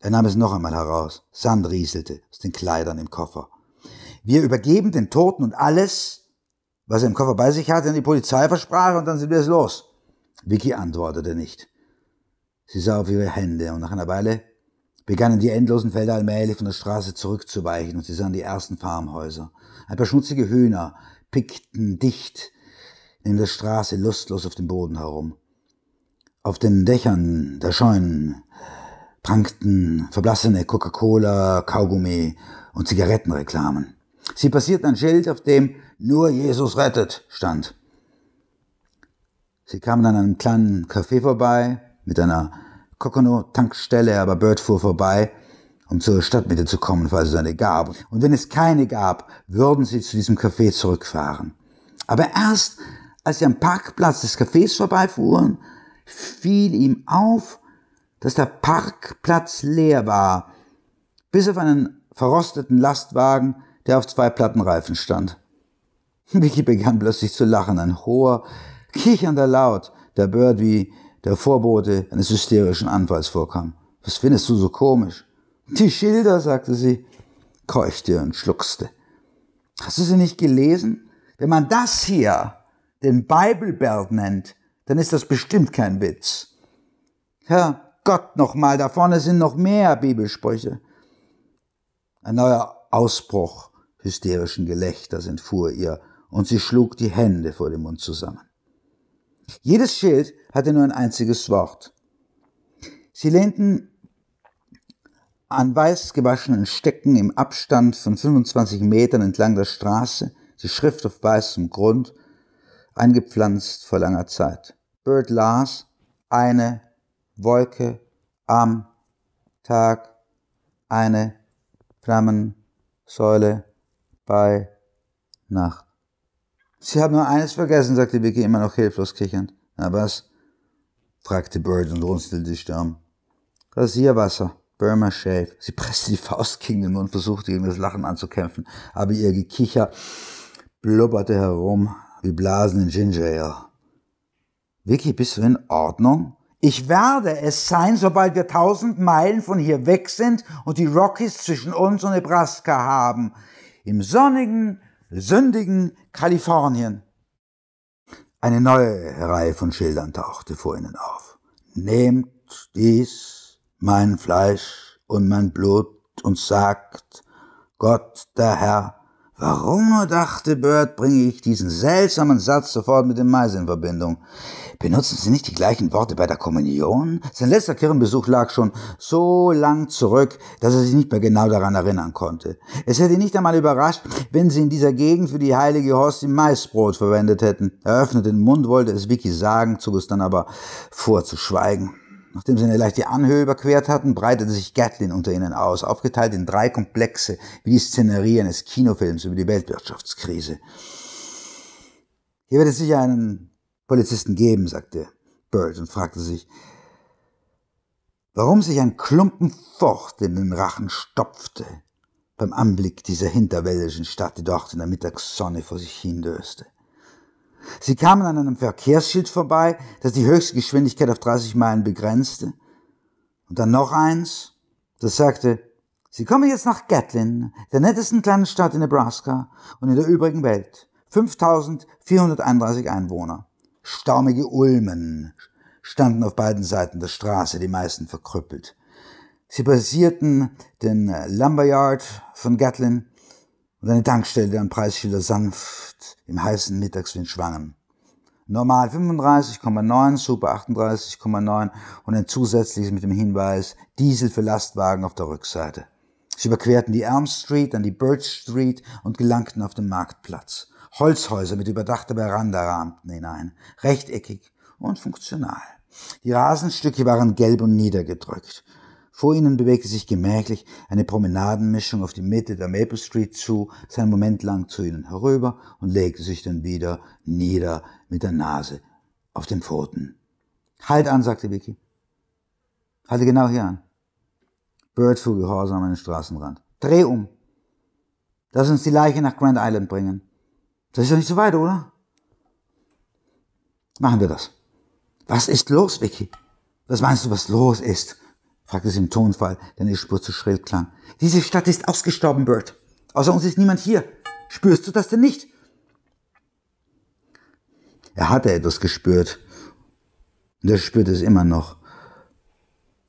Er nahm es noch einmal heraus. Sand rieselte aus den Kleidern im Koffer. Wir übergeben den Toten und alles, was er im Koffer bei sich hatte, an die Polizei versprach, und dann sind wir es los. Vicky antwortete nicht. Sie sah auf ihre Hände und nach einer Weile begannen die endlosen Felder allmählich von der Straße zurückzuweichen und sie sahen die ersten Farmhäuser. Ein paar schmutzige Hühner pickten dicht neben der Straße lustlos auf dem Boden herum. Auf den Dächern der Scheunen prangten verblassene Coca-Cola, Kaugummi und Zigarettenreklamen. Sie passierten ein Schild, auf dem nur Jesus rettet stand. Sie kamen an einem kleinen Café vorbei mit einer Kokono-Tankstelle, aber Bird fuhr vorbei, um zur Stadtmitte zu kommen, falls es eine gab. Und wenn es keine gab, würden sie zu diesem Café zurückfahren. Aber erst, als sie am Parkplatz des Cafés vorbeifuhren, fiel ihm auf, dass der Parkplatz leer war, bis auf einen verrosteten Lastwagen, der auf zwei Plattenreifen stand. Vicky begann plötzlich zu lachen, ein hoher, kichernder Laut der Bird wie der Vorbote eines hysterischen Anfalls vorkam. Was findest du so komisch? Die Schilder, sagte sie, keuchte und schluckste. Hast du sie nicht gelesen? Wenn man das hier den Bibelbelt nennt, dann ist das bestimmt kein Witz. Herr Gott nochmal, da vorne sind noch mehr Bibelsprüche. Ein neuer Ausbruch hysterischen Gelächters entfuhr ihr, und sie schlug die Hände vor dem Mund zusammen. Jedes Schild hatte nur ein einziges Wort. Sie lehnten an weiß gewaschenen Stecken im Abstand von 25 Metern entlang der Straße, die Schrift auf weißem Grund, eingepflanzt vor langer Zeit. Bird las eine Wolke am Tag, eine Flammensäule bei Nacht. Sie haben nur eines vergessen, sagte Vicky immer noch hilflos kichernd. Na was? fragte Bird und runzelte die Stirn. Rasierwasser, Burma Shave. Sie presste die Faust gegen den Mund und versuchte gegen das Lachen anzukämpfen, aber ihr Gekicher blubberte herum wie Blasen in Ginger Ale. Vicky, bist du in Ordnung? Ich werde es sein, sobald wir tausend Meilen von hier weg sind und die Rockies zwischen uns und Nebraska haben. Im sonnigen, sündigen Kalifornien. Eine neue Reihe von Schildern tauchte vor ihnen auf. Nehmt dies, mein Fleisch und mein Blut, und sagt, Gott der Herr Warum nur dachte Bird, bringe ich diesen seltsamen Satz sofort mit dem Mais in Verbindung. Benutzen Sie nicht die gleichen Worte bei der Kommunion? Sein letzter Kirchenbesuch lag schon so lang zurück, dass er sich nicht mehr genau daran erinnern konnte. Es hätte ihn nicht einmal überrascht, wenn sie in dieser Gegend für die heilige Horst im Maisbrot verwendet hätten. Er öffnete den Mund, wollte es Vicky sagen, zog es dann aber vor zu schweigen. Nachdem sie eine leichte Anhöhe überquert hatten, breitete sich Gatlin unter ihnen aus, aufgeteilt in drei Komplexe, wie die Szenerie eines Kinofilms über die Weltwirtschaftskrise. Hier wird es sicher einen Polizisten geben, sagte Bird und fragte sich, warum sich ein Klumpen Furcht in den Rachen stopfte beim Anblick dieser hinterwäldischen Stadt, die dort in der Mittagssonne vor sich hindöste. Sie kamen an einem Verkehrsschild vorbei, das die höchste Geschwindigkeit auf 30 Meilen begrenzte. Und dann noch eins, das sagte, Sie kommen jetzt nach Gatlin, der nettesten kleinen Stadt in Nebraska und in der übrigen Welt. 5431 Einwohner. Staumige Ulmen standen auf beiden Seiten der Straße, die meisten verkrüppelt. Sie passierten den Lumberyard von Gatlin und eine Tankstelle, deren Preisschilder sanft im heißen Mittagswind schwangen. Normal 35,9, Super 38,9 und ein zusätzliches mit dem Hinweis Diesel für Lastwagen auf der Rückseite. Sie überquerten die Elm Street an die Birch Street und gelangten auf den Marktplatz. Holzhäuser mit überdachter Veranda rahmten hinein, rechteckig und funktional. Die Rasenstücke waren gelb und niedergedrückt. Vor ihnen bewegte sich gemächlich eine Promenadenmischung auf die Mitte der Maple Street zu, sah einen Moment lang zu ihnen herüber und legte sich dann wieder nieder mit der Nase auf den Pfoten. Halt an, sagte Vicky. Halte genau hier an. Bird fuhr gehorsam an den Straßenrand. Dreh um. Lass uns die Leiche nach Grand Island bringen. Das ist doch nicht so weit, oder? Machen wir das. Was ist los, Vicky? Was meinst du, was los ist? fragte sie im Tonfall, der in ihr Spur zu schrill klang. Diese Stadt ist ausgestorben, Bert. Außer uns ist niemand hier. Spürst du das denn nicht? Er hatte etwas gespürt. Und er spürte es immer noch.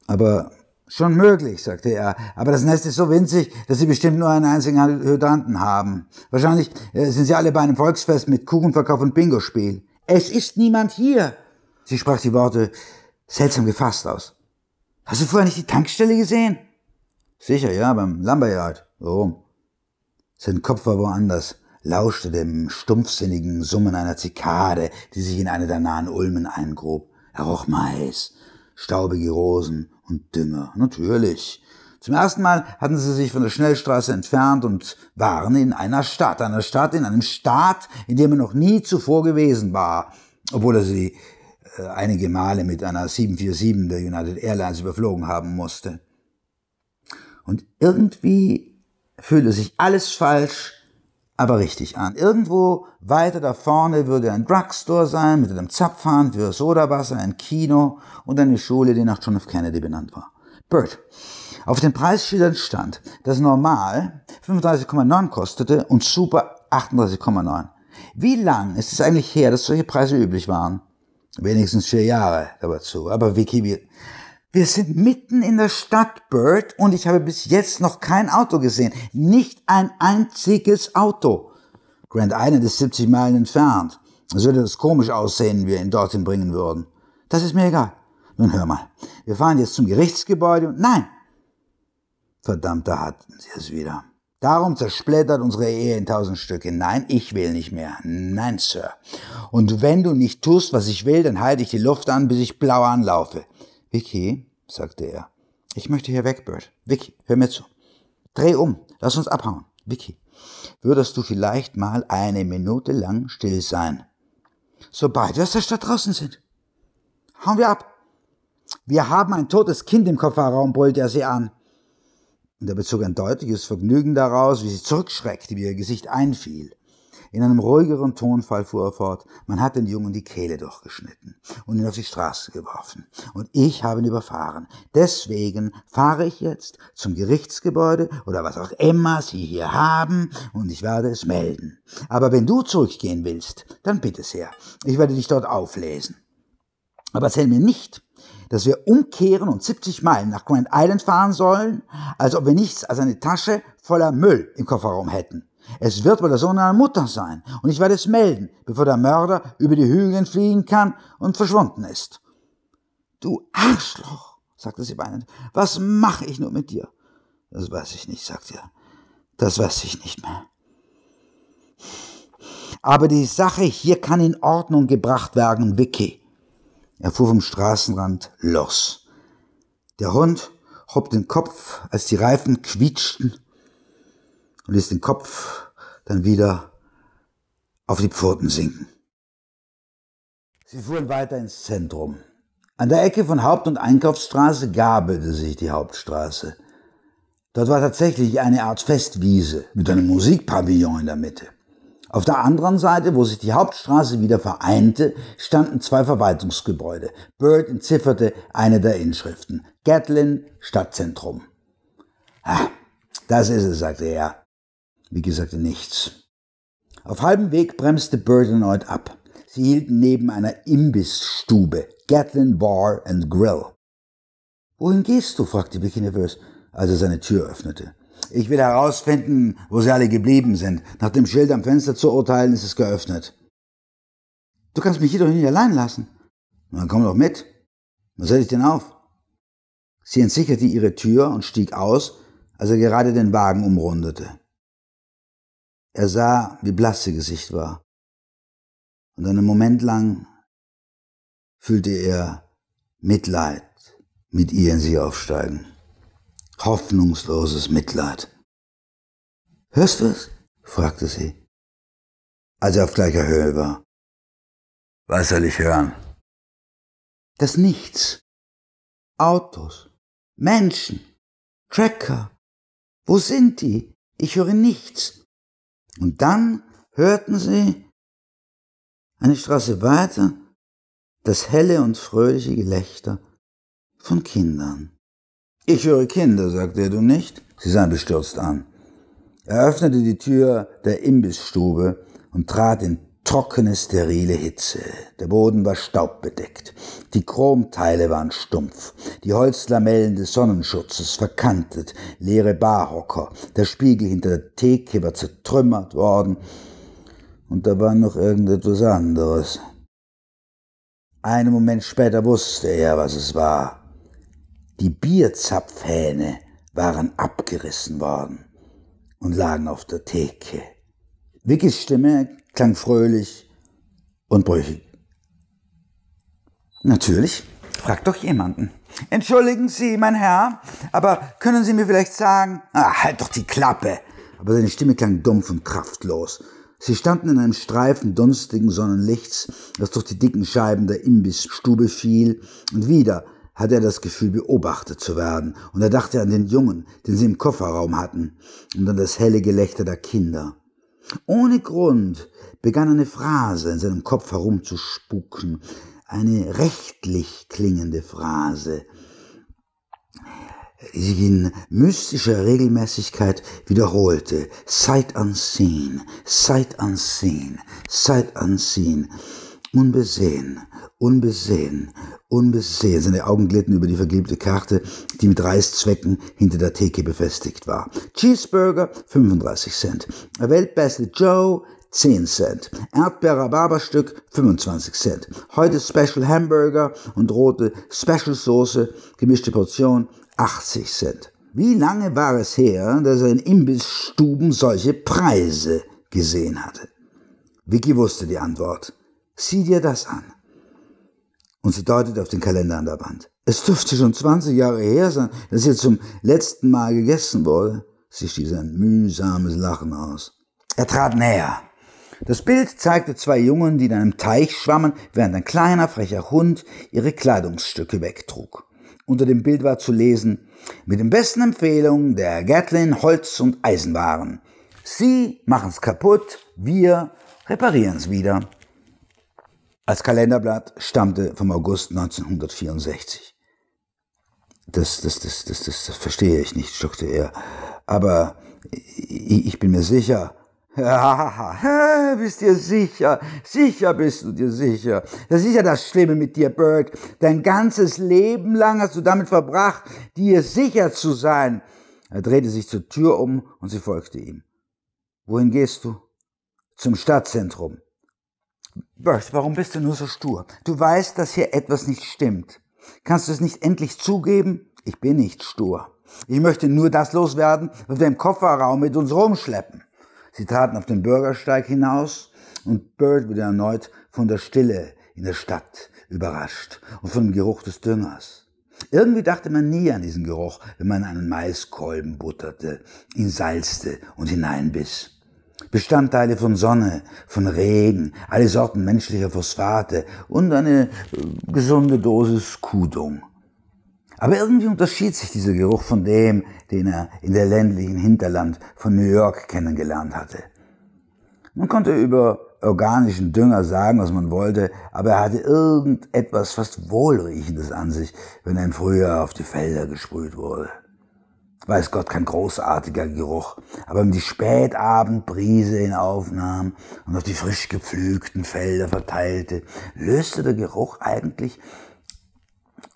Aber schon möglich, sagte er. Aber das Nest ist so winzig, dass sie bestimmt nur einen einzigen Hydranten haben. Wahrscheinlich äh, sind sie alle bei einem Volksfest mit Kuchenverkauf und Bingo-Spiel. Es ist niemand hier. Sie sprach die Worte seltsam gefasst aus. Hast du vorher nicht die Tankstelle gesehen? Sicher, ja, beim Lumberyard. Warum? Sein Kopf war woanders, lauschte dem stumpfsinnigen Summen einer Zikade, die sich in eine der nahen Ulmen eingrub. Er roch Mais, staubige Rosen und Dünger. Natürlich. Zum ersten Mal hatten sie sich von der Schnellstraße entfernt und waren in einer Stadt, einer Stadt, in einem Staat, in dem er noch nie zuvor gewesen war, obwohl er sie äh, einige Male mit einer 747 der United Airlines überflogen haben musste. Und irgendwie fühlte sich alles falsch, aber richtig an. Irgendwo weiter da vorne würde ein Drugstore sein mit einem Zapfhahn für Sodawasser, ein Kino und eine Schule, die nach John F. Kennedy benannt war. Bird. Auf den Preisschildern stand, dass normal 35,9 kostete und super 38,9. Wie lang ist es eigentlich her, dass solche Preise üblich waren? wenigstens vier Jahre dazu. Aber Vicky, wir, wir sind mitten in der Stadt, Bird, und ich habe bis jetzt noch kein Auto gesehen. Nicht ein einziges Auto. Grand Island ist 70 Meilen entfernt. Es würde das komisch aussehen, wenn wir ihn dorthin bringen würden. Das ist mir egal. Nun hör mal, wir fahren jetzt zum Gerichtsgebäude und nein! Verdammt, da hatten sie es wieder. Darum zersplittert unsere Ehe in tausend Stücke. Nein, ich will nicht mehr. Nein, Sir. Und wenn du nicht tust, was ich will, dann halte ich die Luft an, bis ich blau anlaufe. Vicky, sagte er, ich möchte hier weg, Bird. Vicky, hör mir zu. Dreh um, lass uns abhauen. Vicky, würdest du vielleicht mal eine Minute lang still sein? Sobald wir aus der Stadt draußen sind, hauen wir ab. Wir haben ein totes Kind im Kofferraum, brüllt er sie an und er bezog ein deutliches Vergnügen daraus, wie sie zurückschreckte, wie ihr Gesicht einfiel. In einem ruhigeren Tonfall fuhr er fort, man hat den Jungen die Kehle durchgeschnitten und ihn auf die Straße geworfen. Und ich habe ihn überfahren. Deswegen fahre ich jetzt zum Gerichtsgebäude oder was auch immer Sie hier haben und ich werde es melden. Aber wenn du zurückgehen willst, dann bitte sehr. Ich werde dich dort auflesen. Aber erzähl mir nicht, dass wir umkehren und 70 Meilen nach Grand Island fahren sollen, als ob wir nichts als eine Tasche voller Müll im Kofferraum hätten. Es wird wohl der Sohn einer Mutter sein, und ich werde es melden, bevor der Mörder über die Hügel fliegen kann und verschwunden ist. Du Arschloch, sagte sie weinend, was mache ich nur mit dir? Das weiß ich nicht, sagte er. Das weiß ich nicht mehr. Aber die Sache hier kann in Ordnung gebracht werden, Vicky. Er fuhr vom Straßenrand los. Der Hund hob den Kopf, als die Reifen quietschten und ließ den Kopf dann wieder auf die Pfoten sinken. Sie fuhren weiter ins Zentrum. An der Ecke von Haupt- und Einkaufsstraße gabelte sich die Hauptstraße. Dort war tatsächlich eine Art Festwiese mit einem Musikpavillon in der Mitte. Auf der anderen Seite, wo sich die Hauptstraße wieder vereinte, standen zwei Verwaltungsgebäude. Bird entzifferte eine der Inschriften. Gatlin, Stadtzentrum. Ah, das ist es, sagte er. Wie gesagt, nichts. Auf halbem Weg bremste Bird erneut ab. Sie hielten neben einer Imbissstube, Gatlin Bar and Grill. Wohin gehst du? fragte Vicky nervös, als er seine Tür öffnete. Ich will herausfinden, wo sie alle geblieben sind. Nach dem Schild am Fenster zu urteilen, ist es geöffnet. Du kannst mich hier doch nicht allein lassen. Dann komm doch mit. Was hält ich denn auf? Sie entsicherte ihre Tür und stieg aus, als er gerade den Wagen umrundete. Er sah, wie blass ihr Gesicht war. Und einen Moment lang fühlte er Mitleid mit ihr in sie aufsteigen hoffnungsloses Mitleid. Hörst du es? fragte sie, als er auf gleicher Höhe war. Was soll ich hören? Das Nichts. Autos, Menschen, Tracker. Wo sind die? Ich höre nichts. Und dann hörten sie eine Straße weiter das helle und fröhliche Gelächter von Kindern. Ich höre Kinder, sagte er, du nicht? Sie sahen bestürzt an. Er öffnete die Tür der Imbissstube und trat in trockene, sterile Hitze. Der Boden war staubbedeckt. Die Chromteile waren stumpf. Die Holzlamellen des Sonnenschutzes verkantet. Leere Barhocker. Der Spiegel hinter der Theke war zertrümmert worden. Und da war noch irgendetwas anderes. Einen Moment später wusste er, was es war. Die Bierzapfhähne waren abgerissen worden und lagen auf der Theke. Vickys Stimme klang fröhlich und brüchig. Natürlich, frag doch jemanden. Entschuldigen Sie, mein Herr, aber können Sie mir vielleicht sagen... Ah, halt doch die Klappe! Aber seine Stimme klang dumpf und kraftlos. Sie standen in einem Streifen dunstigen Sonnenlichts, das durch die dicken Scheiben der Imbissstube fiel, und wieder hatte er das Gefühl, beobachtet zu werden, und er dachte an den Jungen, den sie im Kofferraum hatten, und an das helle Gelächter der Kinder. Ohne Grund begann eine Phrase in seinem Kopf herumzuspucken, eine rechtlich klingende Phrase, die sich in mystischer Regelmäßigkeit wiederholte. Sight unseen, sight unseen, sight unseen, unbesehen, Unbesehen, unbesehen. Seine Augen glitten über die vergilbte Karte, die mit Reißzwecken hinter der Theke befestigt war. Cheeseburger 35 Cent. Weltbeste Joe 10 Cent. Erdbeer-Rhabarberstück 25 Cent. Heute Special Hamburger und rote Special Soße, gemischte Portion 80 Cent. Wie lange war es her, dass er in Imbissstuben solche Preise gesehen hatte? Vicky wusste die Antwort. Sieh dir das an und sie deutet auf den Kalender an der Wand. Es dürfte schon 20 Jahre her sein, dass ihr zum letzten Mal gegessen wurde. Sie stieß ein mühsames Lachen aus. Er trat näher. Das Bild zeigte zwei Jungen, die in einem Teich schwammen, während ein kleiner, frecher Hund ihre Kleidungsstücke wegtrug. Unter dem Bild war zu lesen, mit den besten Empfehlungen der Gatlin Holz- und Eisenwaren. Sie machen's kaputt, wir reparieren's wieder als Kalenderblatt stammte vom August 1964. Das, das, das, das, das, das verstehe ich nicht, schluckte er. Aber ich, ich bin mir sicher. Ja, bist dir sicher? Sicher bist du dir sicher. Das ist ja das Schlimme mit dir, Bird. Dein ganzes Leben lang hast du damit verbracht, dir sicher zu sein. Er drehte sich zur Tür um und sie folgte ihm. Wohin gehst du? Zum Stadtzentrum. Birth, warum bist du nur so stur? Du weißt, dass hier etwas nicht stimmt. Kannst du es nicht endlich zugeben? Ich bin nicht stur. Ich möchte nur das loswerden, was wir im Kofferraum mit uns rumschleppen. Sie traten auf den Bürgersteig hinaus und Bird wurde erneut von der Stille in der Stadt überrascht und von dem Geruch des Düngers. Irgendwie dachte man nie an diesen Geruch, wenn man einen Maiskolben butterte, ihn salzte und hineinbiss. Bestandteile von Sonne, von Regen, alle Sorten menschlicher Phosphate und eine äh, gesunde Dosis Kudung. Aber irgendwie unterschied sich dieser Geruch von dem, den er in der ländlichen Hinterland von New York kennengelernt hatte. Man konnte über organischen Dünger sagen, was man wollte, aber er hatte irgendetwas fast Wohlriechendes an sich, wenn er im Frühjahr auf die Felder gesprüht wurde weiß Gott, kein großartiger Geruch. Aber wenn die Spätabendbrise ihn aufnahm und auf die frisch gepflügten Felder verteilte, löste der Geruch eigentlich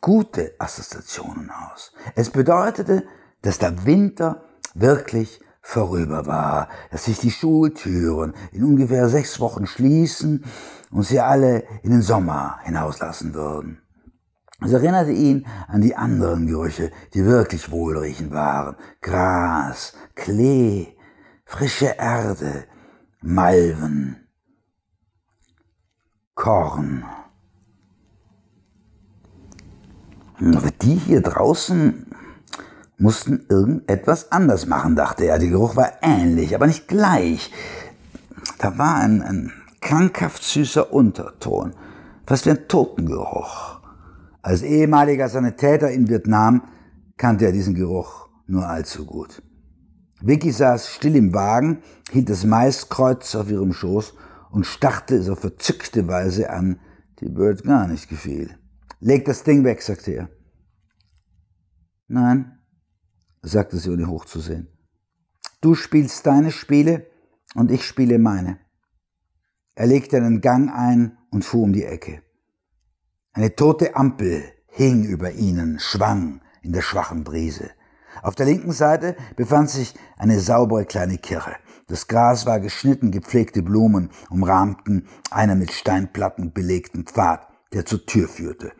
gute Assoziationen aus. Es bedeutete, dass der Winter wirklich vorüber war, dass sich die Schultüren in ungefähr sechs Wochen schließen und sie alle in den Sommer hinauslassen würden. Es erinnerte ihn an die anderen Gerüche, die wirklich wohlriechend waren. Gras, Klee, frische Erde, Malven, Korn. Aber die hier draußen mussten irgendetwas anders machen, dachte er. Der Geruch war ähnlich, aber nicht gleich. Da war ein, ein krankhaft süßer Unterton, fast wie ein Totengeruch. Als ehemaliger Sanitäter in Vietnam kannte er diesen Geruch nur allzu gut. Vicky saß still im Wagen, hielt das Maiskreuz auf ihrem Schoß und starrte so verzückte Weise an, die Bird gar nicht gefiel. Leg das Ding weg, sagte er. Nein, sagte sie, ohne hochzusehen. Du spielst deine Spiele und ich spiele meine. Er legte einen Gang ein und fuhr um die Ecke. Eine tote Ampel hing über ihnen, schwang in der schwachen Brise. Auf der linken Seite befand sich eine saubere kleine Kirche. Das Gras war geschnitten, gepflegte Blumen umrahmten einer mit Steinplatten belegten Pfad, der zur Tür führte.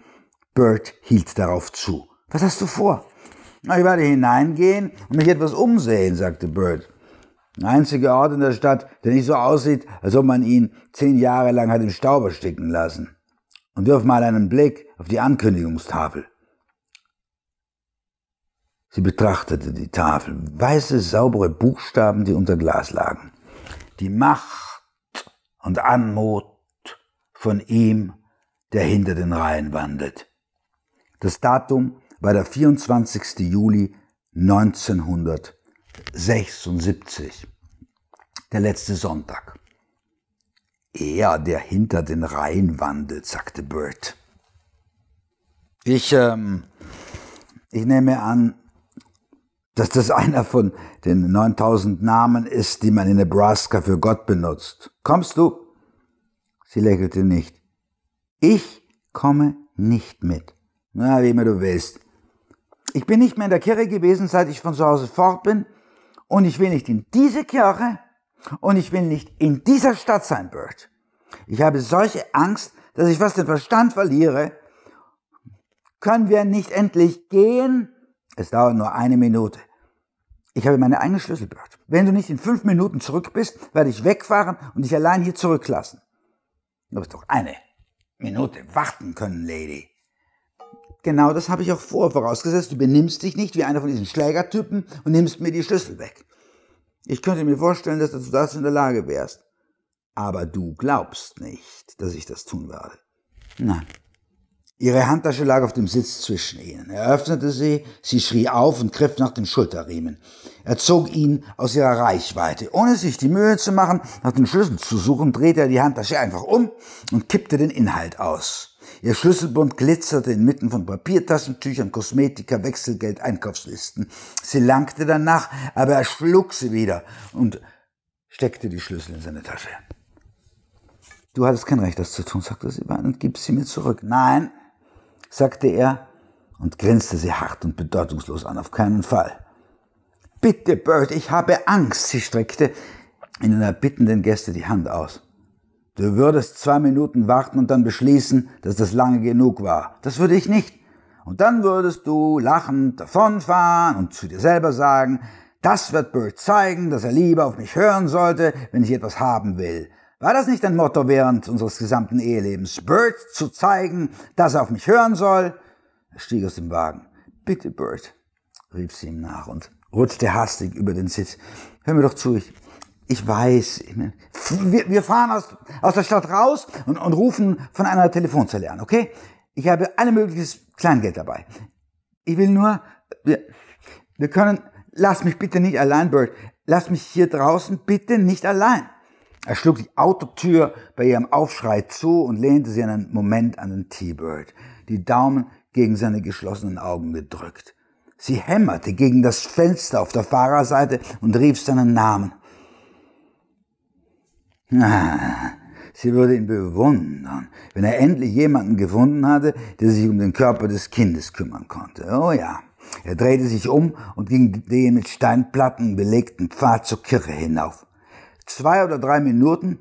Bert hielt darauf zu. Was hast du vor? Na, ich werde hineingehen und mich etwas umsehen, sagte Bert. Ein einziger Ort in der Stadt, der nicht so aussieht, als ob man ihn zehn Jahre lang hat im Stauber ersticken lassen und wirf mal einen Blick auf die Ankündigungstafel. Sie betrachtete die Tafel, weiße, saubere Buchstaben, die unter Glas lagen. Die Macht und Anmut von ihm, der hinter den Reihen wandelt. Das Datum war der 24. Juli 1976, der letzte Sonntag er, der hinter den Reihen wandelt, sagte Bert. Ich, ähm, ich nehme an, dass das einer von den 9000 Namen ist, die man in Nebraska für Gott benutzt. Kommst du? Sie lächelte nicht. Ich komme nicht mit. Na, wie immer du willst. Ich bin nicht mehr in der Kirche gewesen, seit ich von zu Hause fort bin. Und ich will nicht in diese Kirche und ich will nicht in dieser Stadt sein, Bert. Ich habe solche Angst, dass ich fast den Verstand verliere. Können wir nicht endlich gehen? Es dauert nur eine Minute. Ich habe meine eigene Schlüssel, Bert. Wenn du nicht in fünf Minuten zurück bist, werde ich wegfahren und dich allein hier zurücklassen. Du wirst doch eine Minute warten können, Lady. Genau das habe ich auch vor, vorausgesetzt, du benimmst dich nicht wie einer von diesen Schlägertypen und nimmst mir die Schlüssel weg. Ich könnte mir vorstellen, dass du das in der Lage wärst. Aber du glaubst nicht, dass ich das tun werde. Nein. Ihre Handtasche lag auf dem Sitz zwischen ihnen. Er öffnete sie, sie schrie auf und griff nach dem Schulterriemen. Er zog ihn aus ihrer Reichweite. Ohne sich die Mühe zu machen, nach den Schlüssel zu suchen, drehte er die Handtasche einfach um und kippte den Inhalt aus. Ihr Schlüsselbund glitzerte inmitten von Papiertaschentüchern, Kosmetika, Wechselgeld, Einkaufslisten. Sie langte danach, aber er schlug sie wieder und steckte die Schlüssel in seine Tasche. Du hattest kein Recht, das zu tun, sagte sie und gib sie mir zurück. Nein, sagte er und grinste sie hart und bedeutungslos an, auf keinen Fall. Bitte, Bert, ich habe Angst, sie streckte in einer bittenden Geste die Hand aus. Du würdest zwei Minuten warten und dann beschließen, dass das lange genug war. Das würde ich nicht. Und dann würdest du lachend davonfahren und zu dir selber sagen, das wird Bird zeigen, dass er lieber auf mich hören sollte, wenn ich etwas haben will. War das nicht ein Motto während unseres gesamten Ehelebens? Bird zu zeigen, dass er auf mich hören soll? Er stieg aus dem Wagen. Bitte, Bird, rief sie ihm nach und rutschte hastig über den Sitz. Hör mir doch zu, ich, ich weiß, wir, wir fahren aus, aus der Stadt raus und, und rufen von einer Telefonzelle an, okay? Ich habe alle mögliches Kleingeld dabei. Ich will nur, wir, wir können, lass mich bitte nicht allein, Bird. Lass mich hier draußen bitte nicht allein. Er schlug die Autotür bei ihrem Aufschrei zu und lehnte sie einen Moment an den T-Bird, die Daumen gegen seine geschlossenen Augen gedrückt. Sie hämmerte gegen das Fenster auf der Fahrerseite und rief seinen Namen. Na, sie würde ihn bewundern, wenn er endlich jemanden gefunden hatte, der sich um den Körper des Kindes kümmern konnte. Oh ja. Er drehte sich um und ging den mit Steinplatten belegten Pfad zur Kirche hinauf. Zwei oder drei Minuten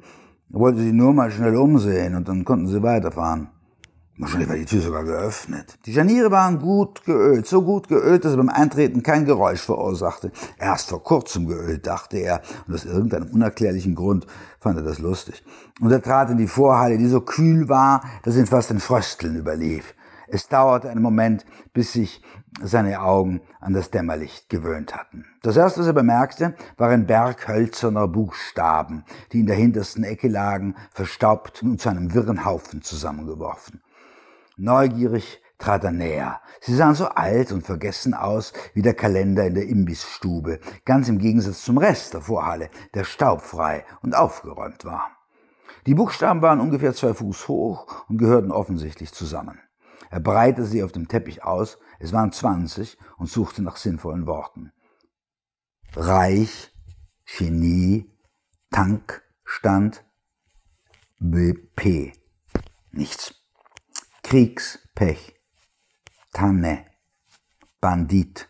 wollte sie nur mal schnell umsehen und dann konnten sie weiterfahren. Wahrscheinlich war die Tür sogar geöffnet. Die Scharniere waren gut geölt, so gut geölt, dass er beim Eintreten kein Geräusch verursachte. Erst vor kurzem geölt, dachte er, und aus irgendeinem unerklärlichen Grund fand er das lustig. Und er trat in die Vorhalle, die so kühl war, dass ihn fast den Frösteln überlief. Es dauerte einen Moment, bis sich seine Augen an das Dämmerlicht gewöhnt hatten. Das erste, was er bemerkte, war ein Berg hölzerner Buchstaben, die in der hintersten Ecke lagen, verstaubt und zu einem wirren Haufen zusammengeworfen. Neugierig trat er näher. Sie sahen so alt und vergessen aus wie der Kalender in der Imbissstube, ganz im Gegensatz zum Rest der Vorhalle, der staubfrei und aufgeräumt war. Die Buchstaben waren ungefähr zwei Fuß hoch und gehörten offensichtlich zusammen. Er breitete sie auf dem Teppich aus, es waren zwanzig, und suchte nach sinnvollen Worten. Reich, Genie, Tankstand, BP. Nichts. Kriegspech, Tanne, Bandit.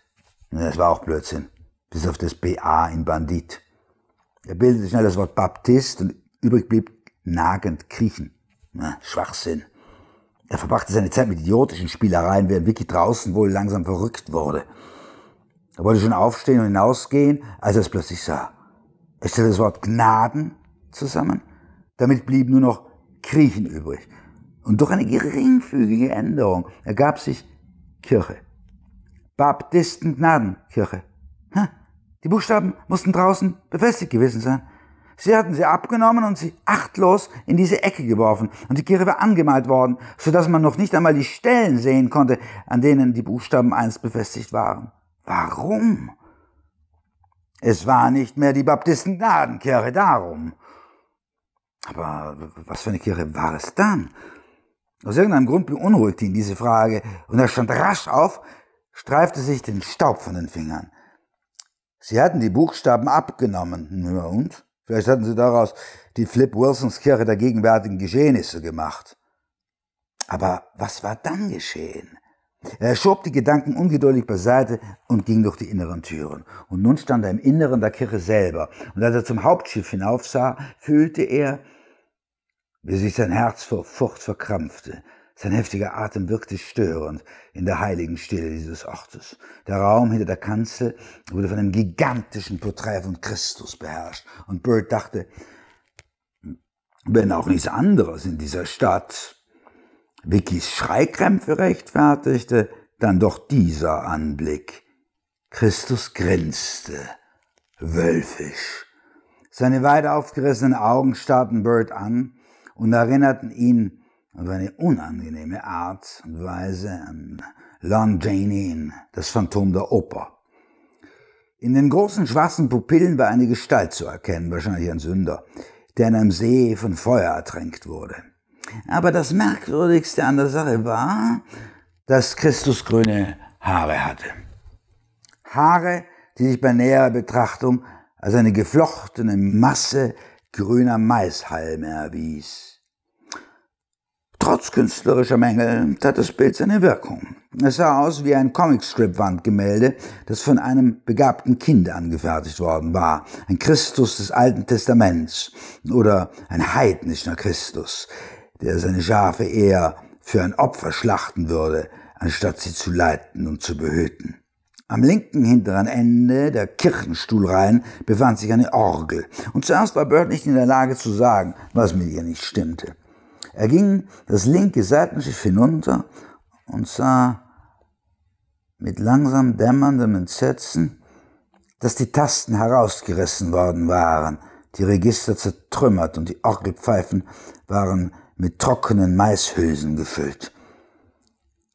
Das war auch Blödsinn. Bis auf das BA in Bandit. Er bildete schnell das Wort Baptist und übrig blieb nagend kriechen. Na, Schwachsinn. Er verbrachte seine Zeit mit idiotischen Spielereien, während Vicky draußen wohl langsam verrückt wurde. Er wollte schon aufstehen und hinausgehen, als er es plötzlich sah. Er stellte das Wort Gnaden zusammen. Damit blieb nur noch Kriechen übrig. Und durch eine geringfügige Änderung ergab sich Kirche. Baptistengnadenkirche. Die Buchstaben mussten draußen befestigt gewesen sein. Sie hatten sie abgenommen und sie achtlos in diese Ecke geworfen, und die Kirche war angemalt worden, so dass man noch nicht einmal die Stellen sehen konnte, an denen die Buchstaben einst befestigt waren. Warum? Es war nicht mehr die Baptistengnadenkirche darum. Aber was für eine Kirche war es dann? Aus irgendeinem Grund beunruhigte ihn diese Frage, und er stand rasch auf, streifte sich den Staub von den Fingern. Sie hatten die Buchstaben abgenommen. Ja, und? Vielleicht hatten sie daraus die Flip Wilsons Kirche der gegenwärtigen Geschehnisse gemacht. Aber was war dann geschehen? Er schob die Gedanken ungeduldig beiseite und ging durch die inneren Türen. Und nun stand er im Inneren der Kirche selber. Und als er zum Hauptschiff hinaufsah, fühlte er, wie sich sein Herz vor Furcht verkrampfte. Sein heftiger Atem wirkte störend in der heiligen Stille dieses Ortes. Der Raum hinter der Kanzel wurde von einem gigantischen Porträt von Christus beherrscht. Und Bird dachte, wenn auch nichts anderes in dieser Stadt Vickys Schreikrämpfe rechtfertigte, dann doch dieser Anblick. Christus grinste, wölfisch. Seine weit aufgerissenen Augen starrten Bird an, und erinnerten ihn auf eine unangenehme Art und Weise an Lon Janey in das Phantom der Oper. In den großen schwarzen Pupillen war eine Gestalt zu erkennen, wahrscheinlich ein Sünder, der in einem See von Feuer ertränkt wurde. Aber das Merkwürdigste an der Sache war, dass Christus grüne Haare hatte. Haare, die sich bei näherer Betrachtung als eine geflochtene Masse grüner Maishalm erwies. Trotz künstlerischer Mängel tat das Bild seine Wirkung. Es sah aus wie ein Comicstrip-Wandgemälde, das von einem begabten Kind angefertigt worden war. Ein Christus des Alten Testaments oder ein heidnischer Christus, der seine Schafe eher für ein Opfer schlachten würde, anstatt sie zu leiten und zu behüten. Am linken hinteren Ende der Kirchenstuhlreihen befand sich eine Orgel, und zuerst war Bird nicht in der Lage zu sagen, was mit ihr nicht stimmte. Er ging das linke Seitenschiff hinunter und sah mit langsam dämmerndem Entsetzen, dass die Tasten herausgerissen worden waren, die Register zertrümmert und die Orgelpfeifen waren mit trockenen Maishülsen gefüllt.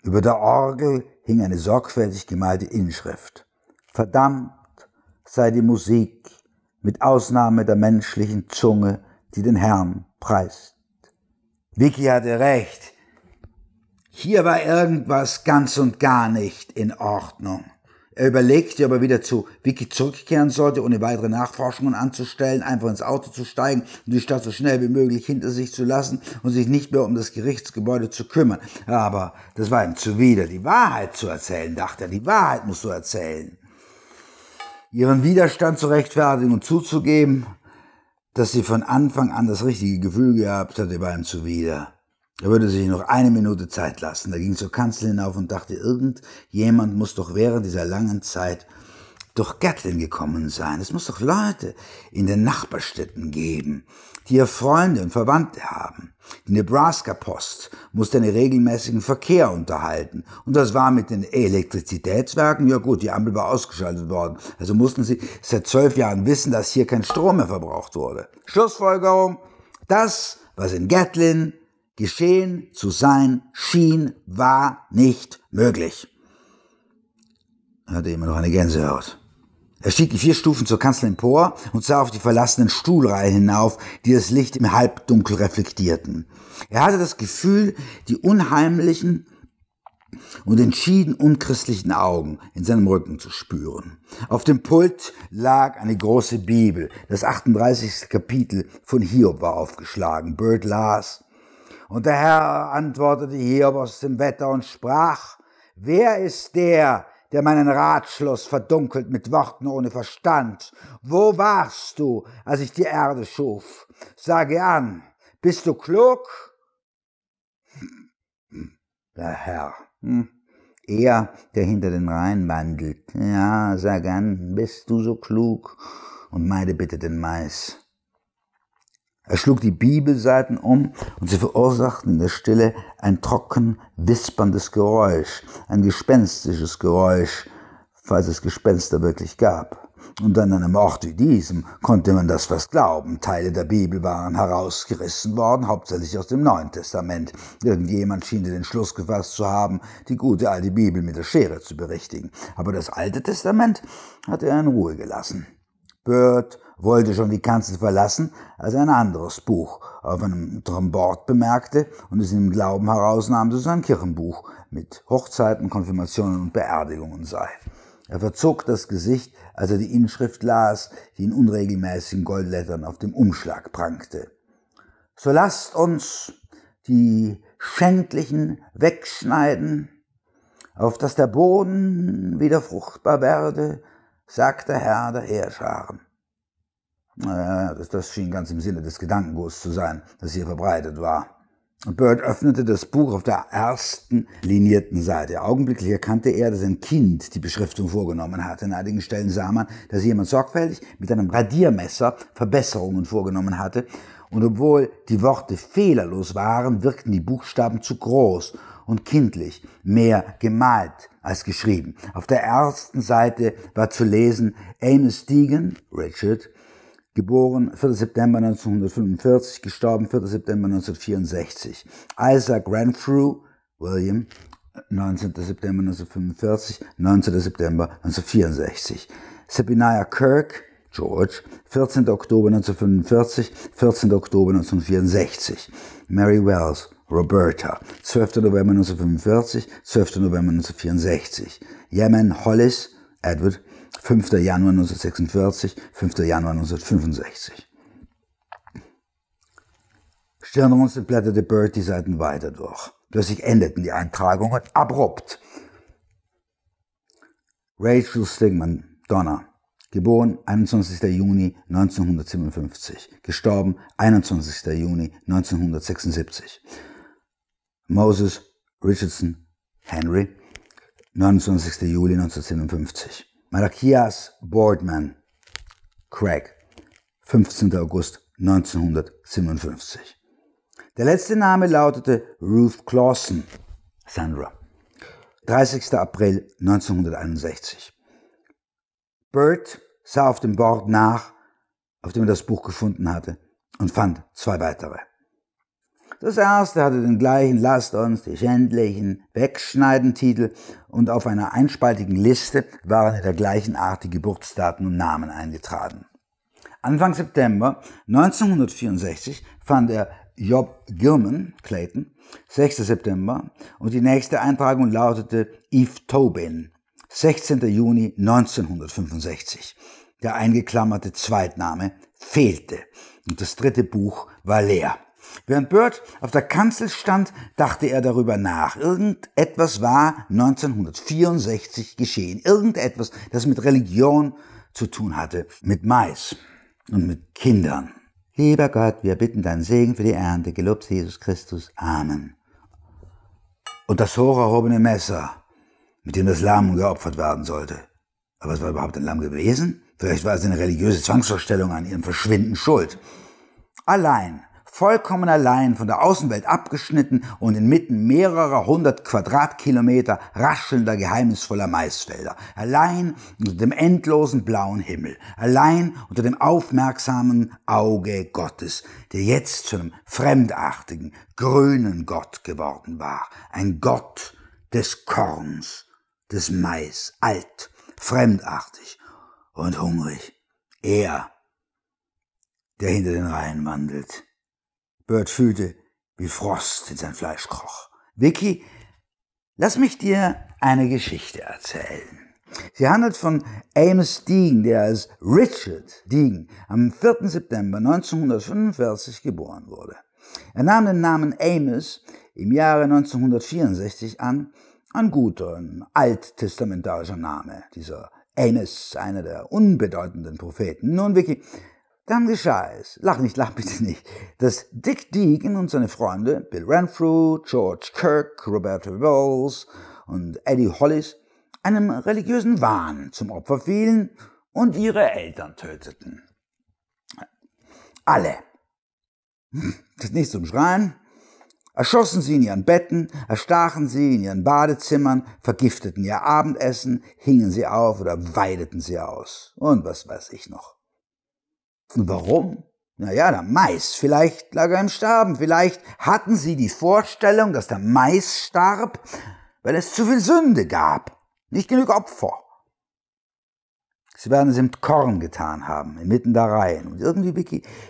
Über der Orgel hing eine sorgfältig gemalte Inschrift. Verdammt sei die Musik, mit Ausnahme der menschlichen Zunge, die den Herrn preist. Vicky hatte recht. Hier war irgendwas ganz und gar nicht in Ordnung. Er überlegte, aber wieder zu Vicky zurückkehren sollte, ohne weitere Nachforschungen anzustellen, einfach ins Auto zu steigen und die Stadt so schnell wie möglich hinter sich zu lassen und sich nicht mehr um das Gerichtsgebäude zu kümmern. Aber das war ihm zuwider, die Wahrheit zu erzählen, dachte er, die Wahrheit musst du erzählen. Ihren Widerstand zu rechtfertigen und zuzugeben, dass sie von Anfang an das richtige Gefühl gehabt hatte, war ihm zuwider. Er würde sich noch eine Minute Zeit lassen. Er ging zur Kanzel hinauf und dachte, irgendjemand muss doch während dieser langen Zeit durch Gatlin gekommen sein. Es muss doch Leute in den Nachbarstädten geben, die ihr Freunde und Verwandte haben. Die Nebraska Post musste einen regelmäßigen Verkehr unterhalten. Und das war mit den Elektrizitätswerken, ja gut, die Ampel war ausgeschaltet worden. Also mussten sie seit zwölf Jahren wissen, dass hier kein Strom mehr verbraucht wurde. Schlussfolgerung, das, was in Gatlin geschehen zu sein schien, war nicht möglich. Er hatte immer noch eine Gänsehaut. Er stieg die vier Stufen zur Kanzel empor und sah auf die verlassenen Stuhlreihen hinauf, die das Licht im Halbdunkel reflektierten. Er hatte das Gefühl, die unheimlichen und entschieden unchristlichen Augen in seinem Rücken zu spüren. Auf dem Pult lag eine große Bibel. Das 38. Kapitel von Hiob war aufgeschlagen. Bird las und der Herr antwortete Hiob aus dem Wetter und sprach, wer ist der, der meinen Ratschluss verdunkelt mit Worten ohne Verstand? Wo warst du, als ich die Erde schuf? Sage an, bist du klug? Der Herr, hm? er, der hinter den Reihen wandelt, ja, sag an, bist du so klug und meide bitte den Mais. Er schlug die Bibelseiten um und sie verursachten in der Stille ein trocken wisperndes Geräusch, ein gespenstisches Geräusch, falls es Gespenster wirklich gab. Und an einem Ort wie diesem konnte man das fast glauben. Teile der Bibel waren herausgerissen worden, hauptsächlich aus dem Neuen Testament. Irgendjemand schien den Schluss gefasst zu haben, die gute alte Bibel mit der Schere zu berichtigen. Aber das Alte Testament hatte er in Ruhe gelassen. Bird wollte schon die Kanzel verlassen, als ein anderes Buch auf einem Trombord bemerkte und es im Glauben herausnahm, dass es ein Kirchenbuch mit Hochzeiten, Konfirmationen und Beerdigungen sei. Er verzog das Gesicht, als er die Inschrift las, die in unregelmäßigen Goldlettern auf dem Umschlag prangte. So lasst uns die Schändlichen wegschneiden, auf dass der Boden wieder fruchtbar werde, sagt der Herr der Heerscharen. Äh, das, das schien ganz im Sinne des Gedankenguts zu sein, das hier verbreitet war. Bird öffnete das Buch auf der ersten linierten Seite. Augenblicklich erkannte er, dass ein Kind die Beschriftung vorgenommen hatte. In einigen Stellen sah man, dass jemand sorgfältig mit einem Radiermesser Verbesserungen vorgenommen hatte. Und obwohl die Worte fehlerlos waren, wirkten die Buchstaben zu groß und kindlich, mehr gemalt als geschrieben. Auf der ersten Seite war zu lesen Amos Deegan, Richard, geboren 4. September 1945, gestorben 4. September 1964. Isaac Renfrew, William, 19. September 1945, 19. September 1964. Sabinaya Kirk, George, 14. Oktober 1945, 14. Oktober 1964. Mary Wells, Roberta, 12. November 1945, 12. November 1964. Yemen Hollis, Edward, 5. Januar 1946, 5. Januar 1965. Stören wir uns die Blätter Bird die Seiten weiter durch. Plötzlich endeten die Eintragungen abrupt. Rachel Stigman, Donna, geboren 21. Juni 1957, gestorben 21. Juni 1976. Moses Richardson Henry, 29. Juli 1957. Malachias Boardman, Craig, 15. August 1957. Der letzte Name lautete Ruth Clausen, Sandra, 30. April 1961. Bert sah auf dem Board nach, auf dem er das Buch gefunden hatte, und fand zwei weitere. Das erste hatte den gleichen Lasst uns die Schändlichen wegschneiden Titel und auf einer einspaltigen Liste waren in der gleichen Art die Geburtsdaten und Namen eingetragen. Anfang September 1964 fand er Job Gilman, Clayton, 6. September und die nächste Eintragung lautete Eve Tobin, 16. Juni 1965. Der eingeklammerte Zweitname fehlte und das dritte Buch war leer. Während Bird auf der Kanzel stand, dachte er darüber nach. Irgendetwas war 1964 geschehen. Irgendetwas, das mit Religion zu tun hatte, mit Mais und mit Kindern. Lieber Gott, wir bitten deinen Segen für die Ernte. Gelobt Jesus Christus. Amen. Und das hoch erhobene Messer, mit dem das Lamm geopfert werden sollte. Aber es war überhaupt ein Lamm gewesen? Vielleicht war es eine religiöse Zwangsvorstellung an ihrem Verschwinden schuld. Allein vollkommen allein von der Außenwelt abgeschnitten und inmitten mehrerer hundert Quadratkilometer raschelnder, geheimnisvoller Maisfelder, allein unter dem endlosen blauen Himmel, allein unter dem aufmerksamen Auge Gottes, der jetzt zu einem fremdartigen, grünen Gott geworden war, ein Gott des Korns, des Mais, alt, fremdartig und hungrig, er, der hinter den Reihen wandelt Bert fühlte, wie Frost in sein Fleisch kroch. Vicky, lass mich dir eine Geschichte erzählen. Sie handelt von Amos Dean, der als Richard Dean am 4. September 1945 geboren wurde. Er nahm den Namen Amos im Jahre 1964 an, ein guter, ein alttestamentarischer Name, dieser Amos, einer der unbedeutenden Propheten. Nun, Vicky, dann geschah es, lach nicht, lach bitte nicht, dass Dick Deegan und seine Freunde Bill Renfrew, George Kirk, Roberto Wells und Eddie Hollis einem religiösen Wahn zum Opfer fielen und ihre Eltern töteten. Alle. Das ist nicht zum Schreien. Erschossen sie in ihren Betten, erstachen sie in ihren Badezimmern, vergifteten ihr Abendessen, hingen sie auf oder weideten sie aus. Und was weiß ich noch. Warum? Naja, der Mais, vielleicht lag er im Sterben, vielleicht hatten sie die Vorstellung, dass der Mais starb, weil es zu viel Sünde gab, nicht genug Opfer. Sie werden es im Korn getan haben, inmitten der Reihen. Und irgendwie,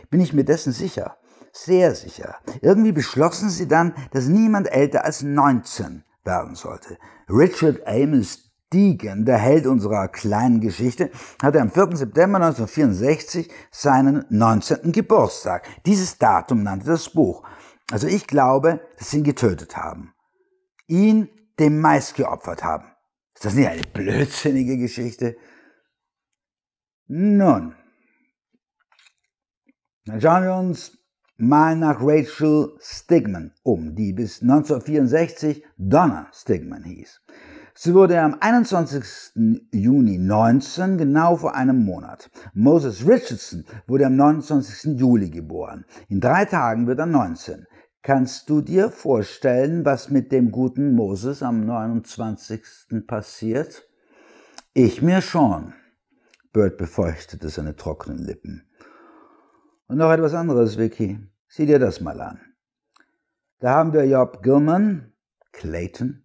bin ich mir dessen sicher, sehr sicher. Irgendwie beschlossen sie dann, dass niemand älter als 19 werden sollte. Richard Amos Deegan, der Held unserer kleinen Geschichte, hatte am 4. September 1964 seinen 19. Geburtstag. Dieses Datum nannte das Buch. Also ich glaube, dass sie ihn getötet haben. Ihn dem Mais geopfert haben. Ist das nicht eine blödsinnige Geschichte? Nun. Dann schauen wir uns mal nach Rachel Stigman um, die bis 1964 Donna Stigman hieß. Sie wurde am 21. Juni 19, genau vor einem Monat. Moses Richardson wurde am 29. Juli geboren. In drei Tagen wird er 19. Kannst du dir vorstellen, was mit dem guten Moses am 29. passiert? Ich mir schon. Bert befeuchtete seine trockenen Lippen. Und noch etwas anderes, Vicky. Sieh dir das mal an. Da haben wir Job Gilman, Clayton,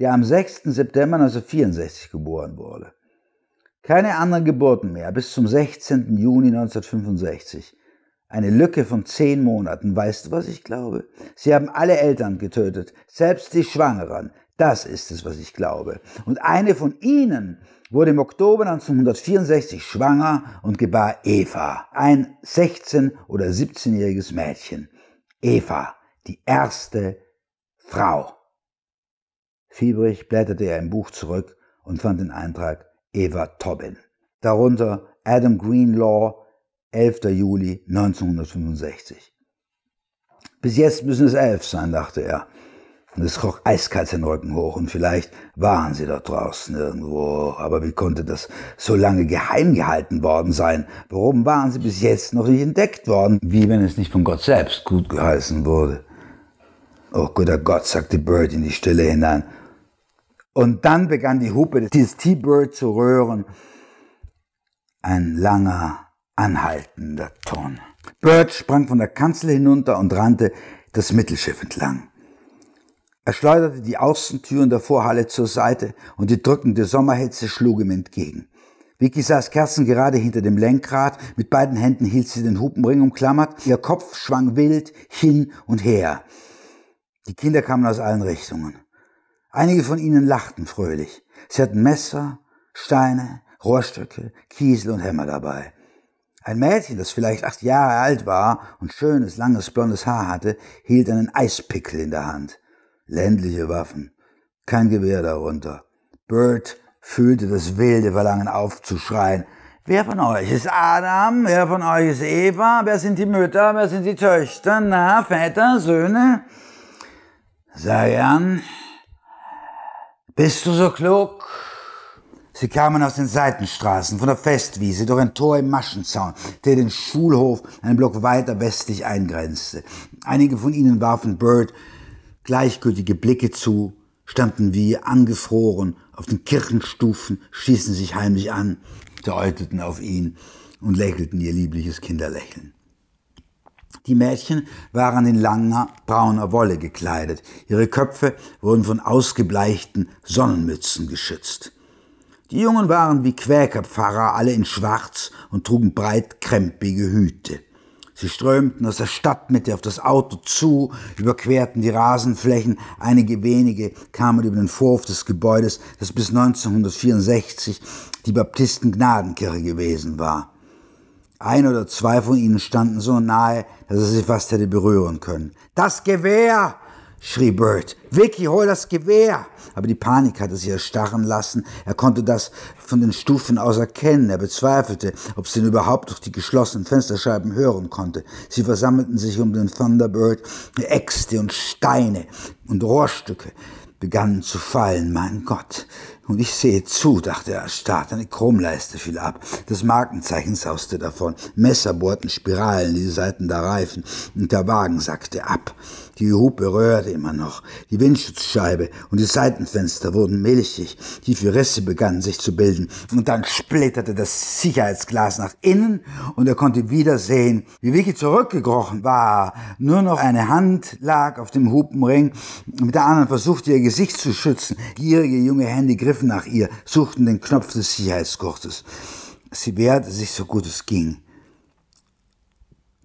der am 6. September 1964 geboren wurde. Keine anderen Geburten mehr bis zum 16. Juni 1965. Eine Lücke von zehn Monaten. Weißt du, was ich glaube? Sie haben alle Eltern getötet, selbst die Schwangeren. Das ist es, was ich glaube. Und eine von ihnen wurde im Oktober 1964 schwanger und gebar Eva, ein 16- oder 17-jähriges Mädchen. Eva, die erste Frau. Fiebrig blätterte er im Buch zurück und fand den Eintrag Eva Tobin. Darunter Adam Greenlaw, 11. Juli 1965. Bis jetzt müssen es elf sein, dachte er. Und es kroch eiskalt den Rücken hoch und vielleicht waren sie dort draußen irgendwo. Aber wie konnte das so lange geheim gehalten worden sein? Warum waren sie bis jetzt noch nicht entdeckt worden? Wie wenn es nicht von Gott selbst gut geheißen wurde. Oh guter Gott, sagte Bird in die Stille hinein, und dann begann die Hupe des T-Bird zu rühren. Ein langer, anhaltender Ton. Bird sprang von der Kanzel hinunter und rannte das Mittelschiff entlang. Er schleuderte die Außentüren der Vorhalle zur Seite und die drückende Sommerhitze schlug ihm entgegen. Vicky saß kerzengerade hinter dem Lenkrad, mit beiden Händen hielt sie den Hupenring umklammert, ihr Kopf schwang wild hin und her. Die Kinder kamen aus allen Richtungen. Einige von ihnen lachten fröhlich. Sie hatten Messer, Steine, Rohrstöcke, Kiesel und Hämmer dabei. Ein Mädchen, das vielleicht acht Jahre alt war und schönes, langes, blondes Haar hatte, hielt einen Eispickel in der Hand. Ländliche Waffen, kein Gewehr darunter. Bert fühlte das wilde Verlangen aufzuschreien. Wer von euch ist Adam? Wer von euch ist Eva? Wer sind die Mütter? Wer sind die Töchter? Na, Väter, Söhne? Sei an, bist du so klug? Sie kamen aus den Seitenstraßen, von der Festwiese, durch ein Tor im Maschenzaun, der den Schulhof einen Block weiter westlich eingrenzte. Einige von ihnen warfen Bird gleichgültige Blicke zu, standen wie angefroren auf den Kirchenstufen, stießen sich heimlich an, deuteten auf ihn und lächelten ihr liebliches Kinderlächeln. Die Mädchen waren in langer brauner Wolle gekleidet. Ihre Köpfe wurden von ausgebleichten Sonnenmützen geschützt. Die Jungen waren wie Quäkerpfarrer, alle in Schwarz und trugen breitkrempige Hüte. Sie strömten aus der Stadtmitte auf das Auto zu, überquerten die Rasenflächen, einige wenige kamen über den Vorhof des Gebäudes, das bis 1964 die Baptistengnadenkirche gewesen war. Ein oder zwei von ihnen standen so nahe, dass er sich fast hätte berühren können. Das Gewehr! schrie Bert. Vicky, hol das Gewehr! Aber die Panik hatte sie erstarren lassen. Er konnte das von den Stufen aus erkennen. Er bezweifelte, ob sie ihn überhaupt durch die geschlossenen Fensterscheiben hören konnte. Sie versammelten sich um den Thunderbird. Äxte und Steine und Rohrstücke begannen zu fallen. Mein Gott, und ich sehe zu, dachte er erstarrt. Eine Chromleiste fiel ab. Das Markenzeichen sauste davon. Messer bohrten Spiralen, die Seiten der Reifen. Und der Wagen sackte ab. Die Hupe röhrte immer noch. Die Windschutzscheibe und die Seitenfenster wurden milchig. Tiefe Risse begannen sich zu bilden. Und dann splitterte das Sicherheitsglas nach innen und er konnte wieder sehen, wie Vicky zurückgekrochen war. Nur noch eine Hand lag auf dem Hupenring. Mit der anderen versuchte ihr Gesicht zu schützen. Gierige junge Hände griffen griffen nach ihr, suchten den Knopf des Sicherheitsgurtes. Sie wehrte sich so gut es ging.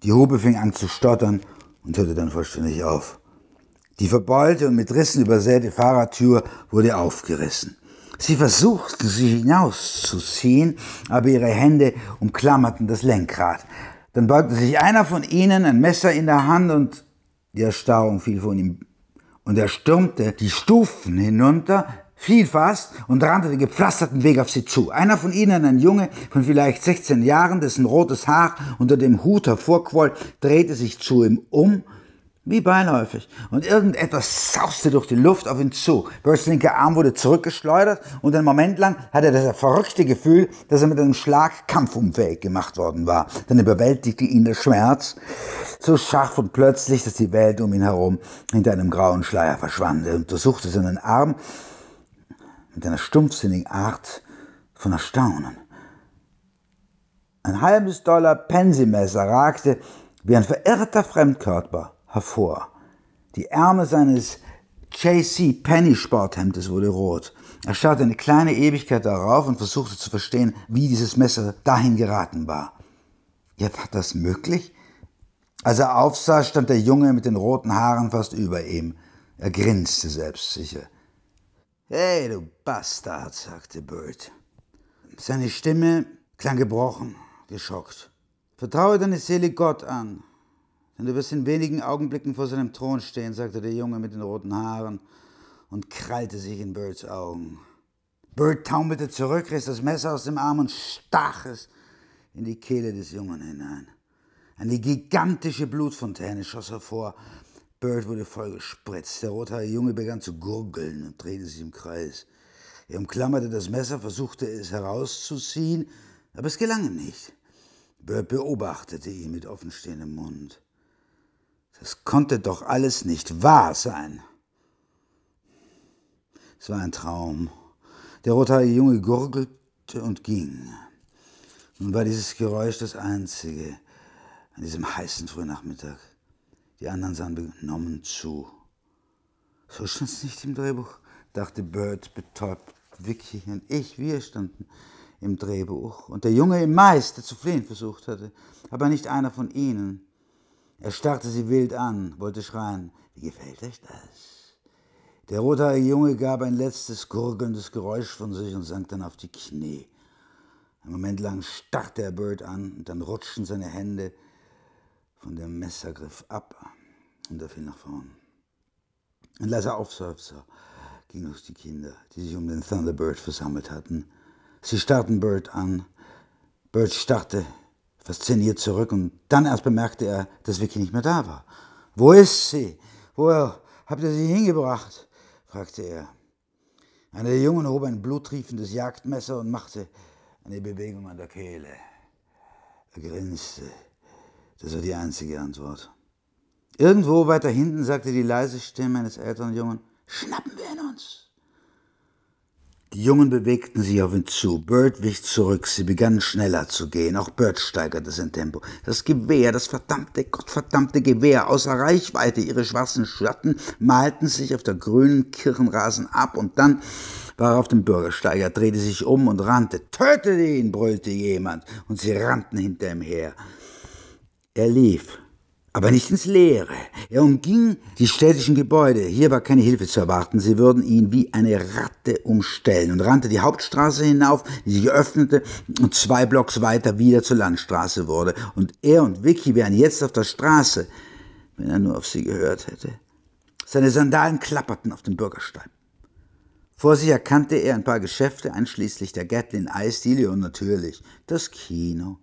Die Hube fing an zu stottern und hörte dann vollständig auf. Die verbeulte und mit Rissen übersäte Fahrertür wurde aufgerissen. Sie versuchten, sich hinauszuziehen, aber ihre Hände umklammerten das Lenkrad. Dann beugte sich einer von ihnen, ein Messer in der Hand, und die Erstarrung fiel von ihm. Und er stürmte die Stufen hinunter, fiel fast und rannte den gepflasterten Weg auf sie zu. Einer von ihnen, ein Junge von vielleicht 16 Jahren, dessen rotes Haar unter dem Hut hervorquoll, drehte sich zu ihm um, wie beiläufig, und irgendetwas sauste durch die Luft auf ihn zu. Burns linker Arm wurde zurückgeschleudert und einen Moment lang hatte er das verrückte Gefühl, dass er mit einem Schlag kampfunfähig gemacht worden war. Dann überwältigte ihn der Schmerz so scharf und plötzlich, dass die Welt um ihn herum hinter einem grauen Schleier verschwand. Er untersuchte seinen Arm mit einer stumpfsinnigen Art von Erstaunen. Ein halbes Dollar Pensimesser ragte wie ein verirrter Fremdkörper hervor. Die Ärmel seines JC Penny Sporthemdes wurde rot. Er schaute eine kleine Ewigkeit darauf und versuchte zu verstehen, wie dieses Messer dahin geraten war. Ja, war das möglich? Als er aufsah, stand der Junge mit den roten Haaren fast über ihm. Er grinste selbstsicher. Hey, du Bastard, sagte Bird. Seine Stimme klang gebrochen, geschockt. Vertraue deine Seele Gott an, denn du wirst in wenigen Augenblicken vor seinem Thron stehen, sagte der Junge mit den roten Haaren und krallte sich in Birds Augen. Bird taumelte zurück, riss das Messer aus dem Arm und stach es in die Kehle des Jungen hinein. Eine gigantische Blutfontäne schoss hervor, Bird wurde vollgespritzt. Der rothaarige Junge begann zu gurgeln und drehte sich im Kreis. Er umklammerte das Messer, versuchte es herauszuziehen, aber es gelang ihm nicht. Bird beobachtete ihn mit offenstehendem Mund. Das konnte doch alles nicht wahr sein. Es war ein Traum. Der rothaarige Junge gurgelte und ging. Nun war dieses Geräusch das einzige an diesem heißen Frühnachmittag. Die anderen sahen benommen zu. So stand es nicht im Drehbuch, dachte Bird betäubt. Vicky und ich, wir standen im Drehbuch und der Junge im Mais, der zu fliehen versucht hatte, aber nicht einer von ihnen. Er starrte sie wild an, wollte schreien, wie gefällt euch das? Der rothaarige Junge gab ein letztes gurgelndes Geräusch von sich und sank dann auf die Knie. Ein Moment lang starrte er Bird an und dann rutschten seine Hände von dem Messergriff ab und er fiel nach vorn. Ein leiser Aufseufzer ging durch die Kinder, die sich um den Thunderbird versammelt hatten. Sie starrten Bird an. Bird starrte fasziniert zurück und dann erst bemerkte er, dass Vicky nicht mehr da war. Wo ist sie? Wo habt ihr sie hingebracht? fragte er. Einer der Jungen hob ein bluttriefendes Jagdmesser und machte eine Bewegung an der Kehle. Er grinste das war die einzige Antwort. Irgendwo weiter hinten sagte die leise Stimme eines älteren Jungen, schnappen wir ihn uns. Die Jungen bewegten sich auf ihn zu. Bird wich zurück. Sie begannen schneller zu gehen. Auch Bird steigerte sein Tempo. Das Gewehr, das verdammte, gottverdammte Gewehr, außer Reichweite. Ihre schwarzen Schatten malten sich auf der grünen Kirchenrasen ab und dann war er auf dem Bürgersteig. Er drehte sich um und rannte. Tötet ihn, brüllte jemand. Und sie rannten hinter ihm her. Er lief, aber nicht ins Leere. Er umging die städtischen Gebäude. Hier war keine Hilfe zu erwarten. Sie würden ihn wie eine Ratte umstellen und rannte die Hauptstraße hinauf, die sich öffnete und zwei Blocks weiter wieder zur Landstraße wurde. Und er und Vicky wären jetzt auf der Straße, wenn er nur auf sie gehört hätte. Seine Sandalen klapperten auf dem Bürgerstein. Vor sich erkannte er ein paar Geschäfte, einschließlich der Gatlin Eisdiele und natürlich das Kino.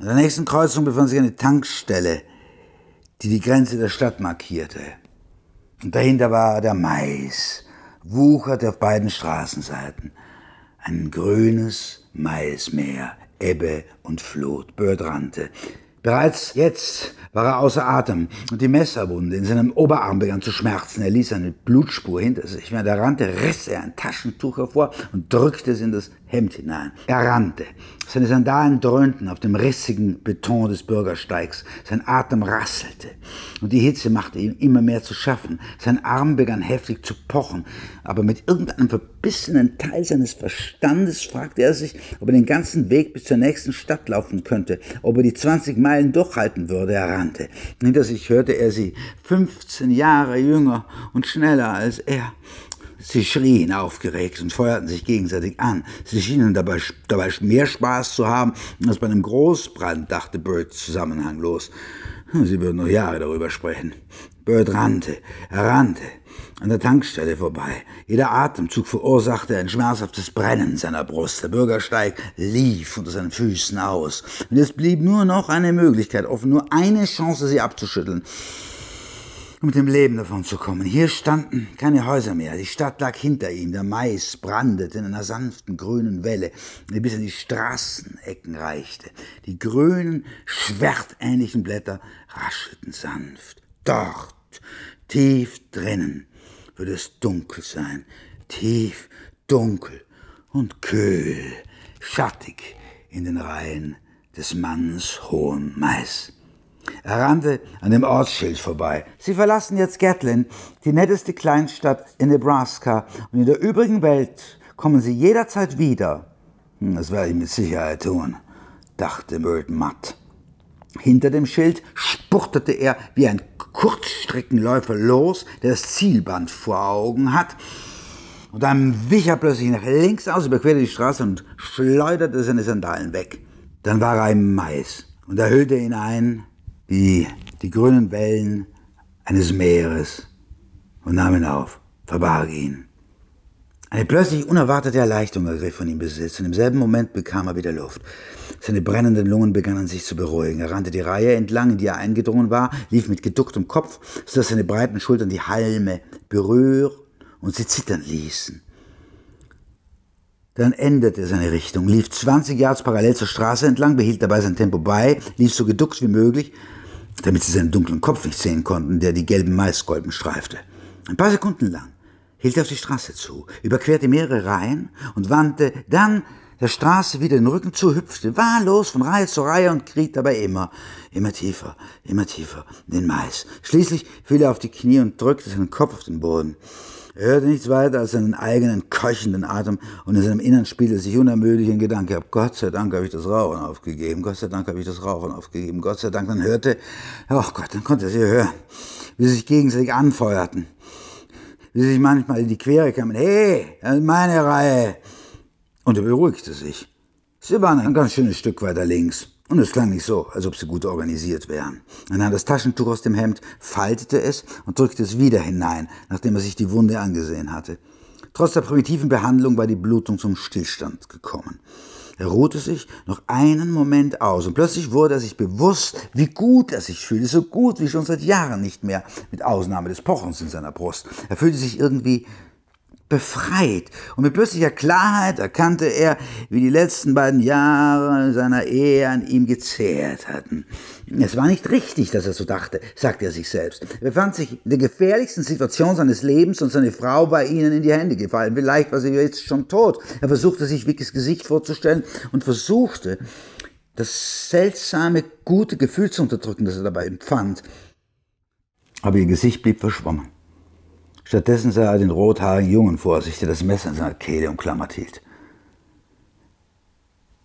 An der nächsten Kreuzung befand sich eine Tankstelle, die die Grenze der Stadt markierte. Und dahinter war der Mais, wucherte auf beiden Straßenseiten. Ein grünes Maismeer, Ebbe und Flut, Bird rannte. Bereits jetzt war er außer Atem und die Messerwunde in seinem Oberarm begann zu schmerzen. Er ließ eine Blutspur hinter sich. Während er rannte, riss er ein Taschentuch hervor und drückte es in das Hemd hinein. Er rannte. Seine Sandalen dröhnten auf dem rissigen Beton des Bürgersteigs. Sein Atem rasselte. Und die Hitze machte ihm immer mehr zu schaffen. Sein Arm begann heftig zu pochen. Aber mit irgendeinem verbissenen Teil seines Verstandes fragte er sich, ob er den ganzen Weg bis zur nächsten Stadt laufen könnte, ob er die 20 Meilen durchhalten würde. Er rannte. Hinter sich hörte er sie, 15 Jahre jünger und schneller als er. Sie schrien aufgeregt und feuerten sich gegenseitig an. Sie schienen dabei, dabei mehr Spaß zu haben als bei einem Großbrand, dachte Bird zusammenhanglos. Sie würden noch Jahre darüber sprechen. Bird rannte, er rannte an der Tankstelle vorbei. Jeder Atemzug verursachte ein schmerzhaftes Brennen seiner Brust. Der Bürgersteig lief unter seinen Füßen aus. Und es blieb nur noch eine Möglichkeit offen, nur eine Chance, sie abzuschütteln um mit dem Leben davon zu kommen. Hier standen keine Häuser mehr. Die Stadt lag hinter ihm. Der Mais brandete in einer sanften grünen Welle, die bis an die Straßenecken reichte. Die grünen, schwertähnlichen Blätter raschelten sanft. Dort, tief drinnen, würde es dunkel sein. Tief, dunkel und kühl, schattig in den Reihen des Manns hohen Mais. Er rannte an dem Ortsschild vorbei. Sie verlassen jetzt Gatlin, die netteste Kleinstadt in Nebraska, und in der übrigen Welt kommen Sie jederzeit wieder. Hm, das werde ich mit Sicherheit tun, dachte Merton matt. Hinter dem Schild spurtete er wie ein Kurzstreckenläufer los, der das Zielband vor Augen hat. Und dann wich er plötzlich nach links aus, überquerte die Straße und schleuderte seine Sandalen weg. Dann war er im Mais und er hüllte ihn ein wie die grünen Wellen eines Meeres und nahm ihn auf, verbarg ihn. Eine plötzlich unerwartete Erleichterung ergriff von ihm Besitz und im selben Moment bekam er wieder Luft. Seine brennenden Lungen begannen sich zu beruhigen. Er rannte die Reihe entlang, in die er eingedrungen war, lief mit geducktem Kopf, sodass seine breiten Schultern die Halme berühren und sie zittern ließen. Dann änderte er seine Richtung, lief 20 Yards parallel zur Straße entlang, behielt dabei sein Tempo bei, lief so geduckt wie möglich damit sie seinen dunklen Kopf nicht sehen konnten, der die gelben Maiskolben streifte. Ein paar Sekunden lang hielt er auf die Straße zu, überquerte mehrere Reihen und wandte dann der Straße wieder den Rücken zu, hüpfte wahllos von Reihe zu Reihe und kriegte dabei immer, immer tiefer, immer tiefer den Mais. Schließlich fiel er auf die Knie und drückte seinen Kopf auf den Boden. Er hörte nichts weiter als seinen eigenen keuchenden Atem und in seinem Innern spielte sich unermüdlich ein Gedanke ab. Gott sei Dank habe ich das Rauchen aufgegeben. Gott sei Dank habe ich das Rauchen aufgegeben. Gott sei Dank. Dann hörte, oh Gott, dann konnte er sie hören, wie sie sich gegenseitig anfeuerten. Wie sie sich manchmal in die Quere kamen. Hey, das ist meine Reihe. Und er beruhigte sich. Sie waren ein ganz schönes Stück weiter links. Und es klang nicht so, als ob sie gut organisiert wären. Er nahm das Taschentuch aus dem Hemd, faltete es und drückte es wieder hinein, nachdem er sich die Wunde angesehen hatte. Trotz der primitiven Behandlung war die Blutung zum Stillstand gekommen. Er ruhte sich noch einen Moment aus und plötzlich wurde er sich bewusst, wie gut er sich fühlte, so gut wie schon seit Jahren nicht mehr, mit Ausnahme des Pochens in seiner Brust. Er fühlte sich irgendwie befreit. Und mit plötzlicher Klarheit erkannte er, wie die letzten beiden Jahre seiner Ehe an ihm gezehrt hatten. Es war nicht richtig, dass er so dachte, sagte er sich selbst. Er befand sich in der gefährlichsten Situation seines Lebens und seine Frau war ihnen in die Hände gefallen. Vielleicht war sie jetzt schon tot. Er versuchte sich Vickys Gesicht vorzustellen und versuchte, das seltsame, gute Gefühl zu unterdrücken, das er dabei empfand. Aber ihr Gesicht blieb verschwommen. Stattdessen sah er den rothaarigen Jungen vor sich, der das Messer in seiner Kehle umklammert hielt.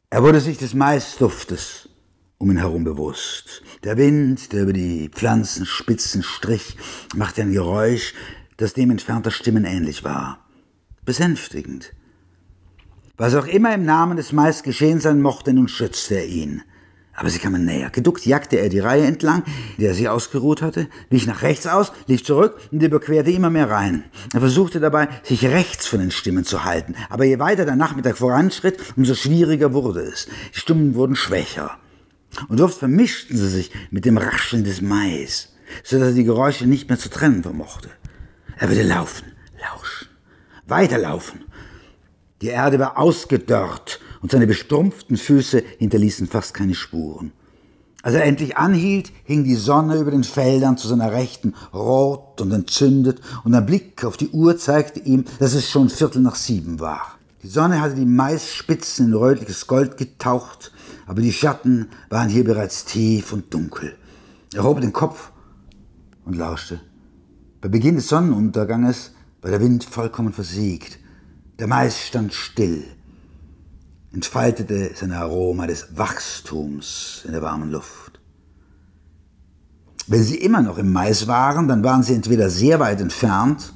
Er wurde sich des Maisduftes um ihn herum bewusst. Der Wind, der über die Pflanzenspitzen strich, machte ein Geräusch, das dem entfernter Stimmen ähnlich war. Besänftigend. Was auch immer im Namen des Mais geschehen sein mochte, nun schützte er ihn. Aber sie kamen näher. Geduckt jagte er die Reihe entlang, der sie ausgeruht hatte, wich nach rechts aus, lief zurück und überquerte immer mehr Reihen. Er versuchte dabei, sich rechts von den Stimmen zu halten, aber je weiter der Nachmittag voranschritt, umso schwieriger wurde es. Die Stimmen wurden schwächer. Und oft vermischten sie sich mit dem Rascheln des Mais, so dass er die Geräusche nicht mehr zu trennen vermochte. Er würde laufen, lauschen, weiterlaufen. Die Erde war ausgedörrt und seine bestrumpften Füße hinterließen fast keine Spuren. Als er endlich anhielt, hing die Sonne über den Feldern zu seiner Rechten, rot und entzündet, und ein Blick auf die Uhr zeigte ihm, dass es schon Viertel nach sieben war. Die Sonne hatte die Maisspitzen in rötliches Gold getaucht, aber die Schatten waren hier bereits tief und dunkel. Er hob den Kopf und lauschte. Bei Beginn des Sonnenunterganges war der Wind vollkommen versiegt. Der Mais stand still entfaltete sein Aroma des Wachstums in der warmen Luft. Wenn sie immer noch im Mais waren, dann waren sie entweder sehr weit entfernt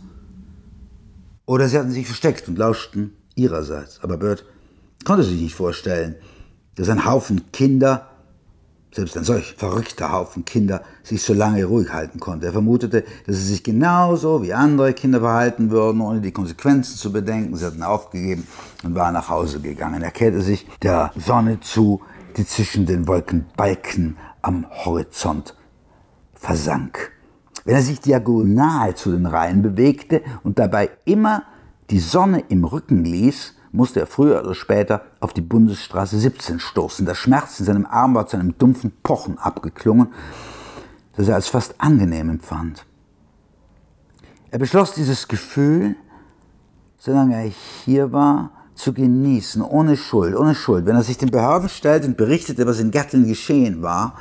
oder sie hatten sich versteckt und lauschten ihrerseits. Aber Bert konnte sich nicht vorstellen, dass ein Haufen Kinder selbst ein solch verrückter Haufen Kinder, sich so lange ruhig halten konnte. Er vermutete, dass sie sich genauso wie andere Kinder verhalten würden, ohne die Konsequenzen zu bedenken. Sie hatten aufgegeben und waren nach Hause gegangen. Er kehrte sich der Sonne zu, die zwischen den Wolkenbalken am Horizont versank. Wenn er sich diagonal zu den Reihen bewegte und dabei immer die Sonne im Rücken ließ, musste er früher oder später auf die Bundesstraße 17 stoßen. Der Schmerz in seinem Arm war zu einem dumpfen Pochen abgeklungen, das er als fast angenehm empfand. Er beschloss dieses Gefühl, solange er hier war, zu genießen, ohne Schuld, ohne Schuld. Wenn er sich den Behörden stellte und berichtete, was in Gatlin geschehen war,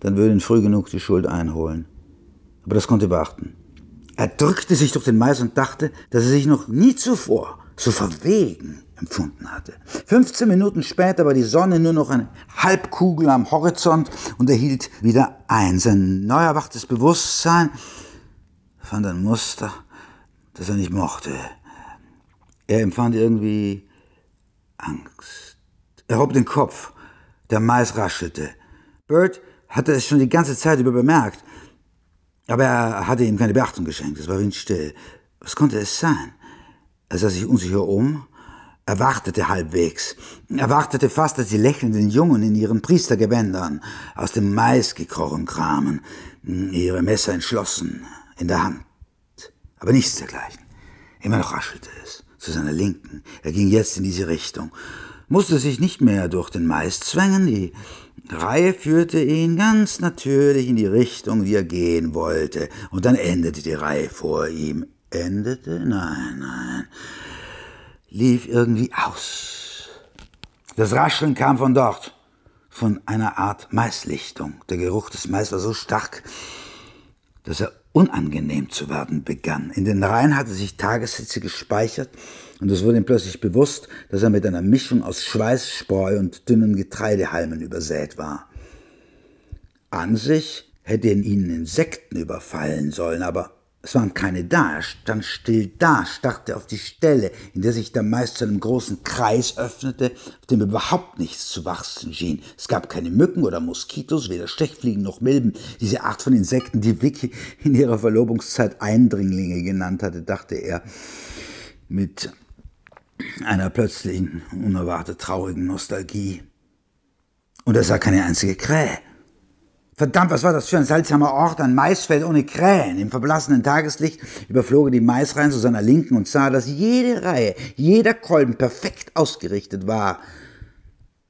dann würde ihn früh genug die Schuld einholen. Aber das konnte warten. Er drückte sich durch den Mais und dachte, dass er sich noch nie zuvor so verwegen empfunden hatte. 15 Minuten später war die Sonne nur noch eine Halbkugel am Horizont und er hielt wieder ein. Sein neu erwachtes Bewusstsein fand ein Muster, das er nicht mochte. Er empfand irgendwie Angst. Er hob den Kopf. Der Mais raschelte. Bert hatte es schon die ganze Zeit über bemerkt. Aber er hatte ihm keine Beachtung geschenkt, es war windstill. Was konnte es sein? Er sah sich unsicher um, erwartete halbwegs. erwartete fast, dass die lächelnden Jungen in ihren Priestergewändern aus dem Mais gekrochen kamen, ihre Messer entschlossen, in der Hand. Aber nichts dergleichen. Immer noch raschelte es, zu seiner Linken. Er ging jetzt in diese Richtung, musste sich nicht mehr durch den Mais zwängen, die Reihe führte ihn ganz natürlich in die Richtung, wie er gehen wollte, und dann endete die Reihe vor ihm. Endete? Nein, nein. Lief irgendwie aus. Das Rascheln kam von dort, von einer Art Maislichtung. Der Geruch des Mais war so stark, dass er unangenehm zu werden begann. In den Reihen hatte sich Tageshitze gespeichert, und es wurde ihm plötzlich bewusst, dass er mit einer Mischung aus Schweißspreu und dünnen Getreidehalmen übersät war. An sich hätte ihn Insekten überfallen sollen, aber es waren keine da. Er stand still da, starrte auf die Stelle, in der sich der Meister einen großen Kreis öffnete, auf dem überhaupt nichts zu wachsen schien. Es gab keine Mücken oder Moskitos, weder Stechfliegen noch Milben. Diese Art von Insekten, die Vicky in ihrer Verlobungszeit Eindringlinge genannt hatte, dachte er mit einer plötzlichen, unerwartet traurigen Nostalgie. Und er sah keine einzige Krähe. Verdammt, was war das für ein seltsamer Ort, ein Maisfeld ohne Krähen. Im verblassenen Tageslicht überflog er die Maisreihen zu seiner Linken und sah, dass jede Reihe, jeder Kolben perfekt ausgerichtet war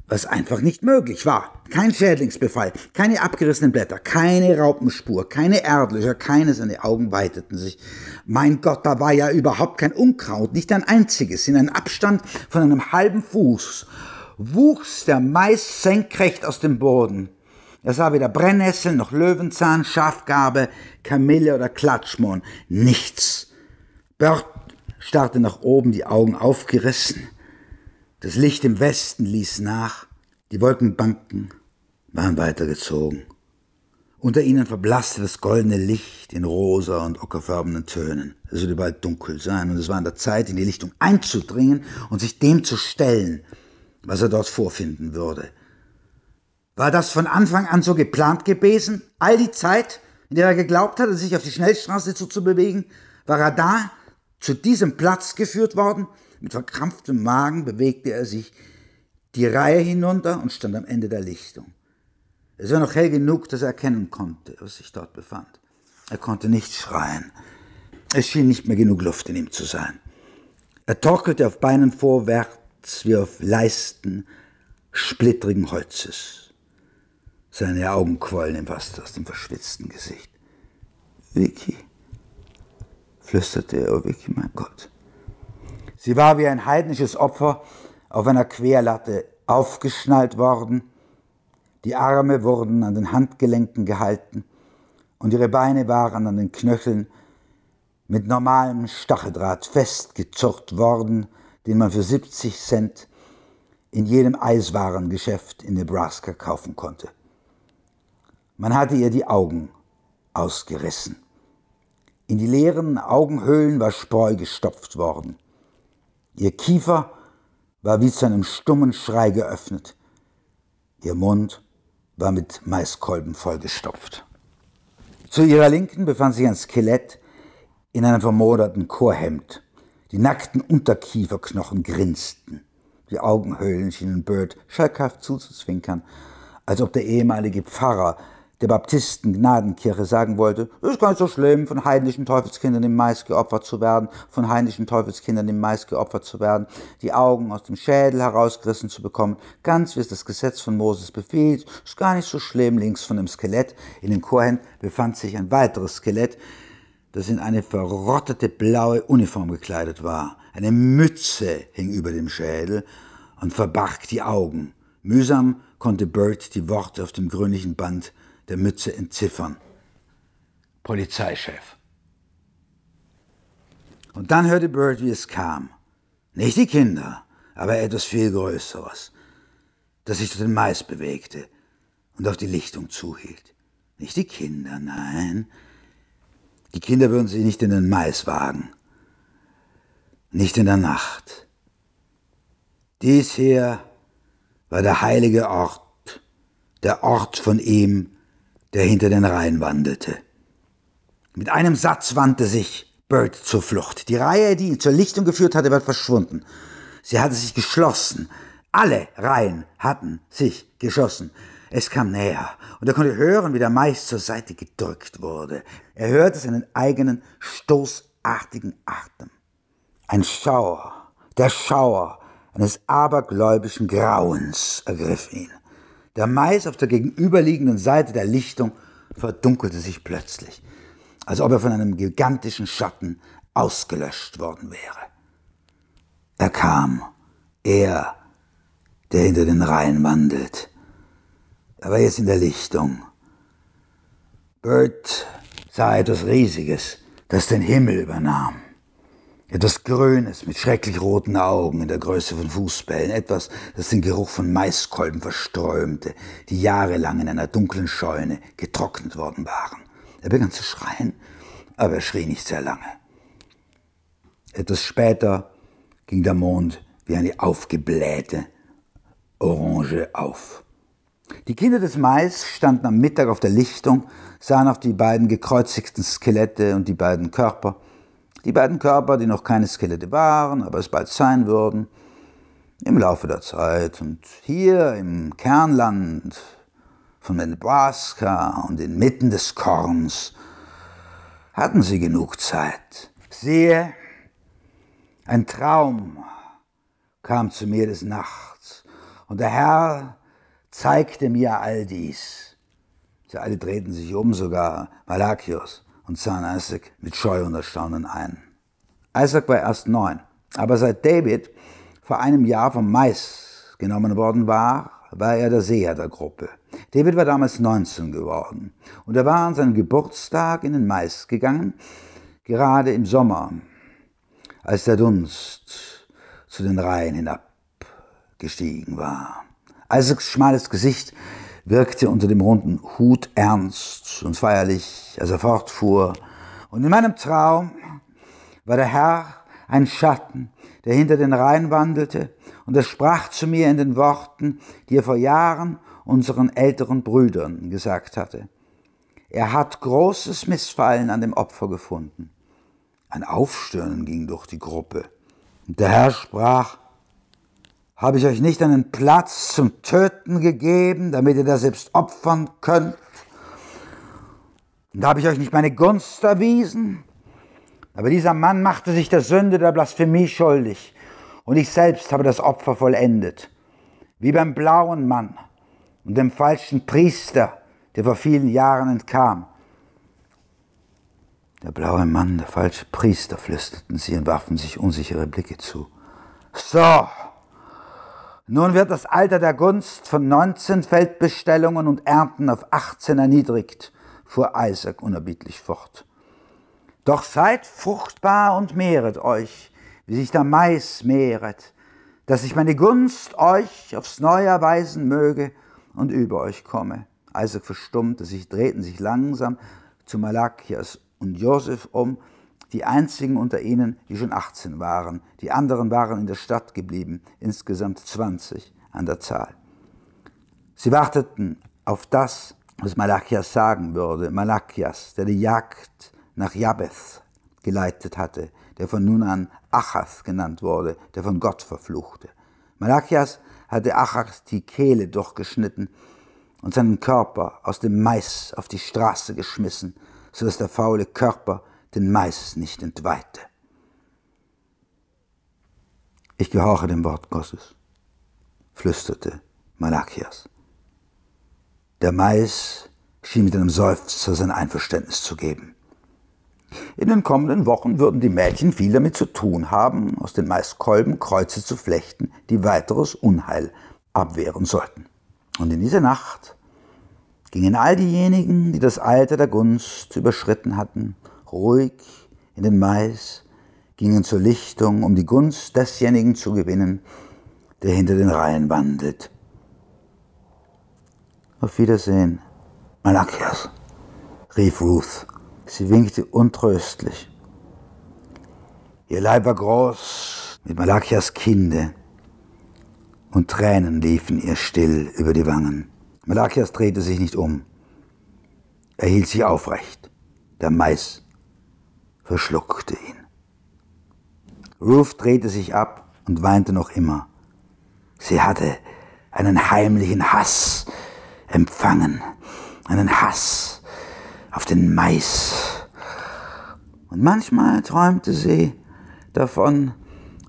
was einfach nicht möglich war. Kein Schädlingsbefall, keine abgerissenen Blätter, keine Raupenspur, keine Erdlöcher, keine seine Augen weiteten sich. Mein Gott, da war ja überhaupt kein Unkraut, nicht ein einziges. In einem Abstand von einem halben Fuß wuchs der Mais senkrecht aus dem Boden. Er sah weder Brennnessel noch Löwenzahn, Schafgarbe, Kamille oder Klatschmohn. Nichts. Bert starrte nach oben, die Augen aufgerissen. Das Licht im Westen ließ nach, die Wolkenbanken waren weitergezogen. Unter ihnen verblasste das goldene Licht in rosa und ockerfarbenen Tönen. Es würde bald dunkel sein, und es war an der Zeit, in die Lichtung einzudringen und sich dem zu stellen, was er dort vorfinden würde. War das von Anfang an so geplant gewesen? All die Zeit, in der er geglaubt hatte, sich auf die Schnellstraße zuzubewegen, war er da, zu diesem Platz geführt worden? Mit verkrampftem Magen bewegte er sich die Reihe hinunter und stand am Ende der Lichtung. Es war noch hell genug, dass er erkennen konnte, was sich dort befand. Er konnte nicht schreien. Es schien nicht mehr genug Luft in ihm zu sein. Er torkelte auf Beinen vorwärts wie auf Leisten splittrigen Holzes. Seine Augen quollen im Wasser aus dem verschwitzten Gesicht. Vicky, flüsterte er, oh Vicky, mein Gott. Sie war wie ein heidnisches Opfer auf einer Querlatte aufgeschnallt worden, die Arme wurden an den Handgelenken gehalten und ihre Beine waren an den Knöcheln mit normalem Stacheldraht festgezurrt worden, den man für 70 Cent in jedem Eiswarengeschäft in Nebraska kaufen konnte. Man hatte ihr die Augen ausgerissen. In die leeren Augenhöhlen war Spreu gestopft worden. Ihr Kiefer war wie zu einem stummen Schrei geöffnet. Ihr Mund war mit Maiskolben vollgestopft. Zu ihrer Linken befand sich ein Skelett in einem vermoderten Chorhemd. Die nackten Unterkieferknochen grinsten. Die Augenhöhlen schienen Bird schalkhaft zuzuzwinkern, als ob der ehemalige Pfarrer der Baptisten Gnadenkirche sagen wollte, ist gar nicht so schlimm, von heidnischen Teufelskindern im Mais geopfert zu werden, von heidnischen Teufelskindern im Mais geopfert zu werden, die Augen aus dem Schädel herausgerissen zu bekommen, ganz wie es das Gesetz von Moses befiehlt, ist gar nicht so schlimm, links von dem Skelett. In den Chorhänden befand sich ein weiteres Skelett, das in eine verrottete blaue Uniform gekleidet war. Eine Mütze hing über dem Schädel und verbarg die Augen. Mühsam konnte Bird die Worte auf dem grünlichen Band der Mütze entziffern. Polizeichef. Und dann hörte Bird, wie es kam. Nicht die Kinder, aber etwas viel Größeres, das sich zu den Mais bewegte und auf die Lichtung zuhielt. Nicht die Kinder, nein. Die Kinder würden sich nicht in den Mais wagen. Nicht in der Nacht. Dies hier war der heilige Ort, der Ort von ihm, der hinter den Reihen wanderte. Mit einem Satz wandte sich Bird zur Flucht. Die Reihe, die ihn zur Lichtung geführt hatte, war verschwunden. Sie hatte sich geschlossen. Alle Reihen hatten sich geschlossen. Es kam näher und er konnte hören, wie der Mais zur Seite gedrückt wurde. Er hörte seinen eigenen stoßartigen Atem. Ein Schauer, der Schauer eines abergläubischen Grauens ergriff ihn. Der Mais auf der gegenüberliegenden Seite der Lichtung verdunkelte sich plötzlich, als ob er von einem gigantischen Schatten ausgelöscht worden wäre. Er kam, er, der hinter den Reihen wandelt. Er war jetzt in der Lichtung. Bert sah etwas Riesiges, das den Himmel übernahm. Etwas Grünes mit schrecklich roten Augen in der Größe von Fußbällen, etwas, das den Geruch von Maiskolben verströmte, die jahrelang in einer dunklen Scheune getrocknet worden waren. Er begann zu schreien, aber er schrie nicht sehr lange. Etwas später ging der Mond wie eine aufgeblähte Orange auf. Die Kinder des Mais standen am Mittag auf der Lichtung, sahen auf die beiden gekreuzigten Skelette und die beiden Körper, die beiden Körper, die noch keine Skelette waren, aber es bald sein würden, im Laufe der Zeit und hier im Kernland von Nebraska und inmitten des Korns hatten sie genug Zeit. Sehe, ein Traum kam zu mir des Nachts und der Herr zeigte mir all dies. Sie alle drehten sich um, sogar Malachios und sahen Isaac mit Scheu und Erstaunen ein. Isaac war erst neun, aber seit David vor einem Jahr vom Mais genommen worden war, war er der Seher der Gruppe. David war damals 19 geworden und er war an seinem Geburtstag in den Mais gegangen, gerade im Sommer, als der Dunst zu den Reihen hinabgestiegen war. Isaacs schmales Gesicht wirkte unter dem runden Hut ernst und feierlich, als er fortfuhr. Und in meinem Traum war der Herr ein Schatten, der hinter den Rhein wandelte, und er sprach zu mir in den Worten, die er vor Jahren unseren älteren Brüdern gesagt hatte. Er hat großes Missfallen an dem Opfer gefunden. Ein Aufstöhnen ging durch die Gruppe. Und der Herr sprach, habe ich euch nicht einen Platz zum Töten gegeben, damit ihr das selbst opfern könnt? Und habe ich euch nicht meine Gunst erwiesen? Aber dieser Mann machte sich der Sünde der Blasphemie schuldig, und ich selbst habe das Opfer vollendet, wie beim blauen Mann und dem falschen Priester, der vor vielen Jahren entkam. Der blaue Mann, der falsche Priester, flüsterten sie und warfen sich unsichere Blicke zu. So, nun wird das Alter der Gunst von 19 Feldbestellungen und Ernten auf 18 erniedrigt, fuhr Isaac unerbittlich fort. Doch seid fruchtbar und mehret euch, wie sich der Mais mehret, dass ich meine Gunst euch aufs Neue erweisen möge und über euch komme. Isaac verstummte sich, drehten sich langsam zu Malakias und Josef um, die einzigen unter ihnen, die schon 18 waren. Die anderen waren in der Stadt geblieben, insgesamt 20 an der Zahl. Sie warteten auf das, was Malachias sagen würde, Malachias, der die Jagd nach Jabeth geleitet hatte, der von nun an Achas genannt wurde, der von Gott verfluchte. Malachias hatte Achas die Kehle durchgeschnitten und seinen Körper aus dem Mais auf die Straße geschmissen, sodass der faule Körper den Mais nicht entweihte. Ich gehorche dem Wort Gottes, flüsterte Malachias. Der Mais schien mit einem Seufzer sein Einverständnis zu geben. In den kommenden Wochen würden die Mädchen viel damit zu tun haben, aus den Maiskolben Kreuze zu flechten, die weiteres Unheil abwehren sollten. Und in dieser Nacht gingen all diejenigen, die das Alter der Gunst überschritten hatten, ruhig in den Mais, gingen zur Lichtung, um die Gunst desjenigen zu gewinnen, der hinter den Reihen wandelt. Auf Wiedersehen, Malakias, rief Ruth. Sie winkte untröstlich. Ihr Leib war groß mit Malakias Kinde und Tränen liefen ihr still über die Wangen. Malakias drehte sich nicht um. Er hielt sich aufrecht. Der Mais verschluckte ihn. Ruth drehte sich ab und weinte noch immer. Sie hatte einen heimlichen Hass empfangen, einen Hass auf den Mais. Und manchmal träumte sie davon,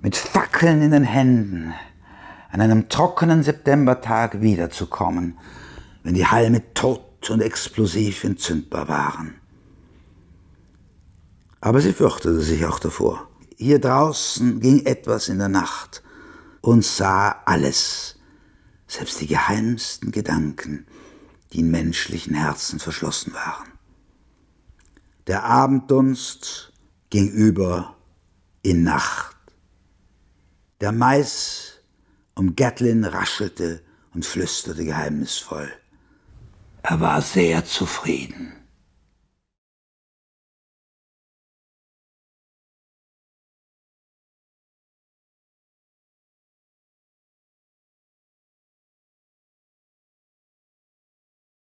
mit Fackeln in den Händen an einem trockenen Septembertag wiederzukommen, wenn die Halme tot und explosiv entzündbar waren. Aber sie fürchtete sich auch davor. Hier draußen ging etwas in der Nacht und sah alles, selbst die geheimsten Gedanken, die in menschlichen Herzen verschlossen waren. Der Abenddunst ging über in Nacht. Der Mais um Gatlin raschelte und flüsterte geheimnisvoll. Er war sehr zufrieden.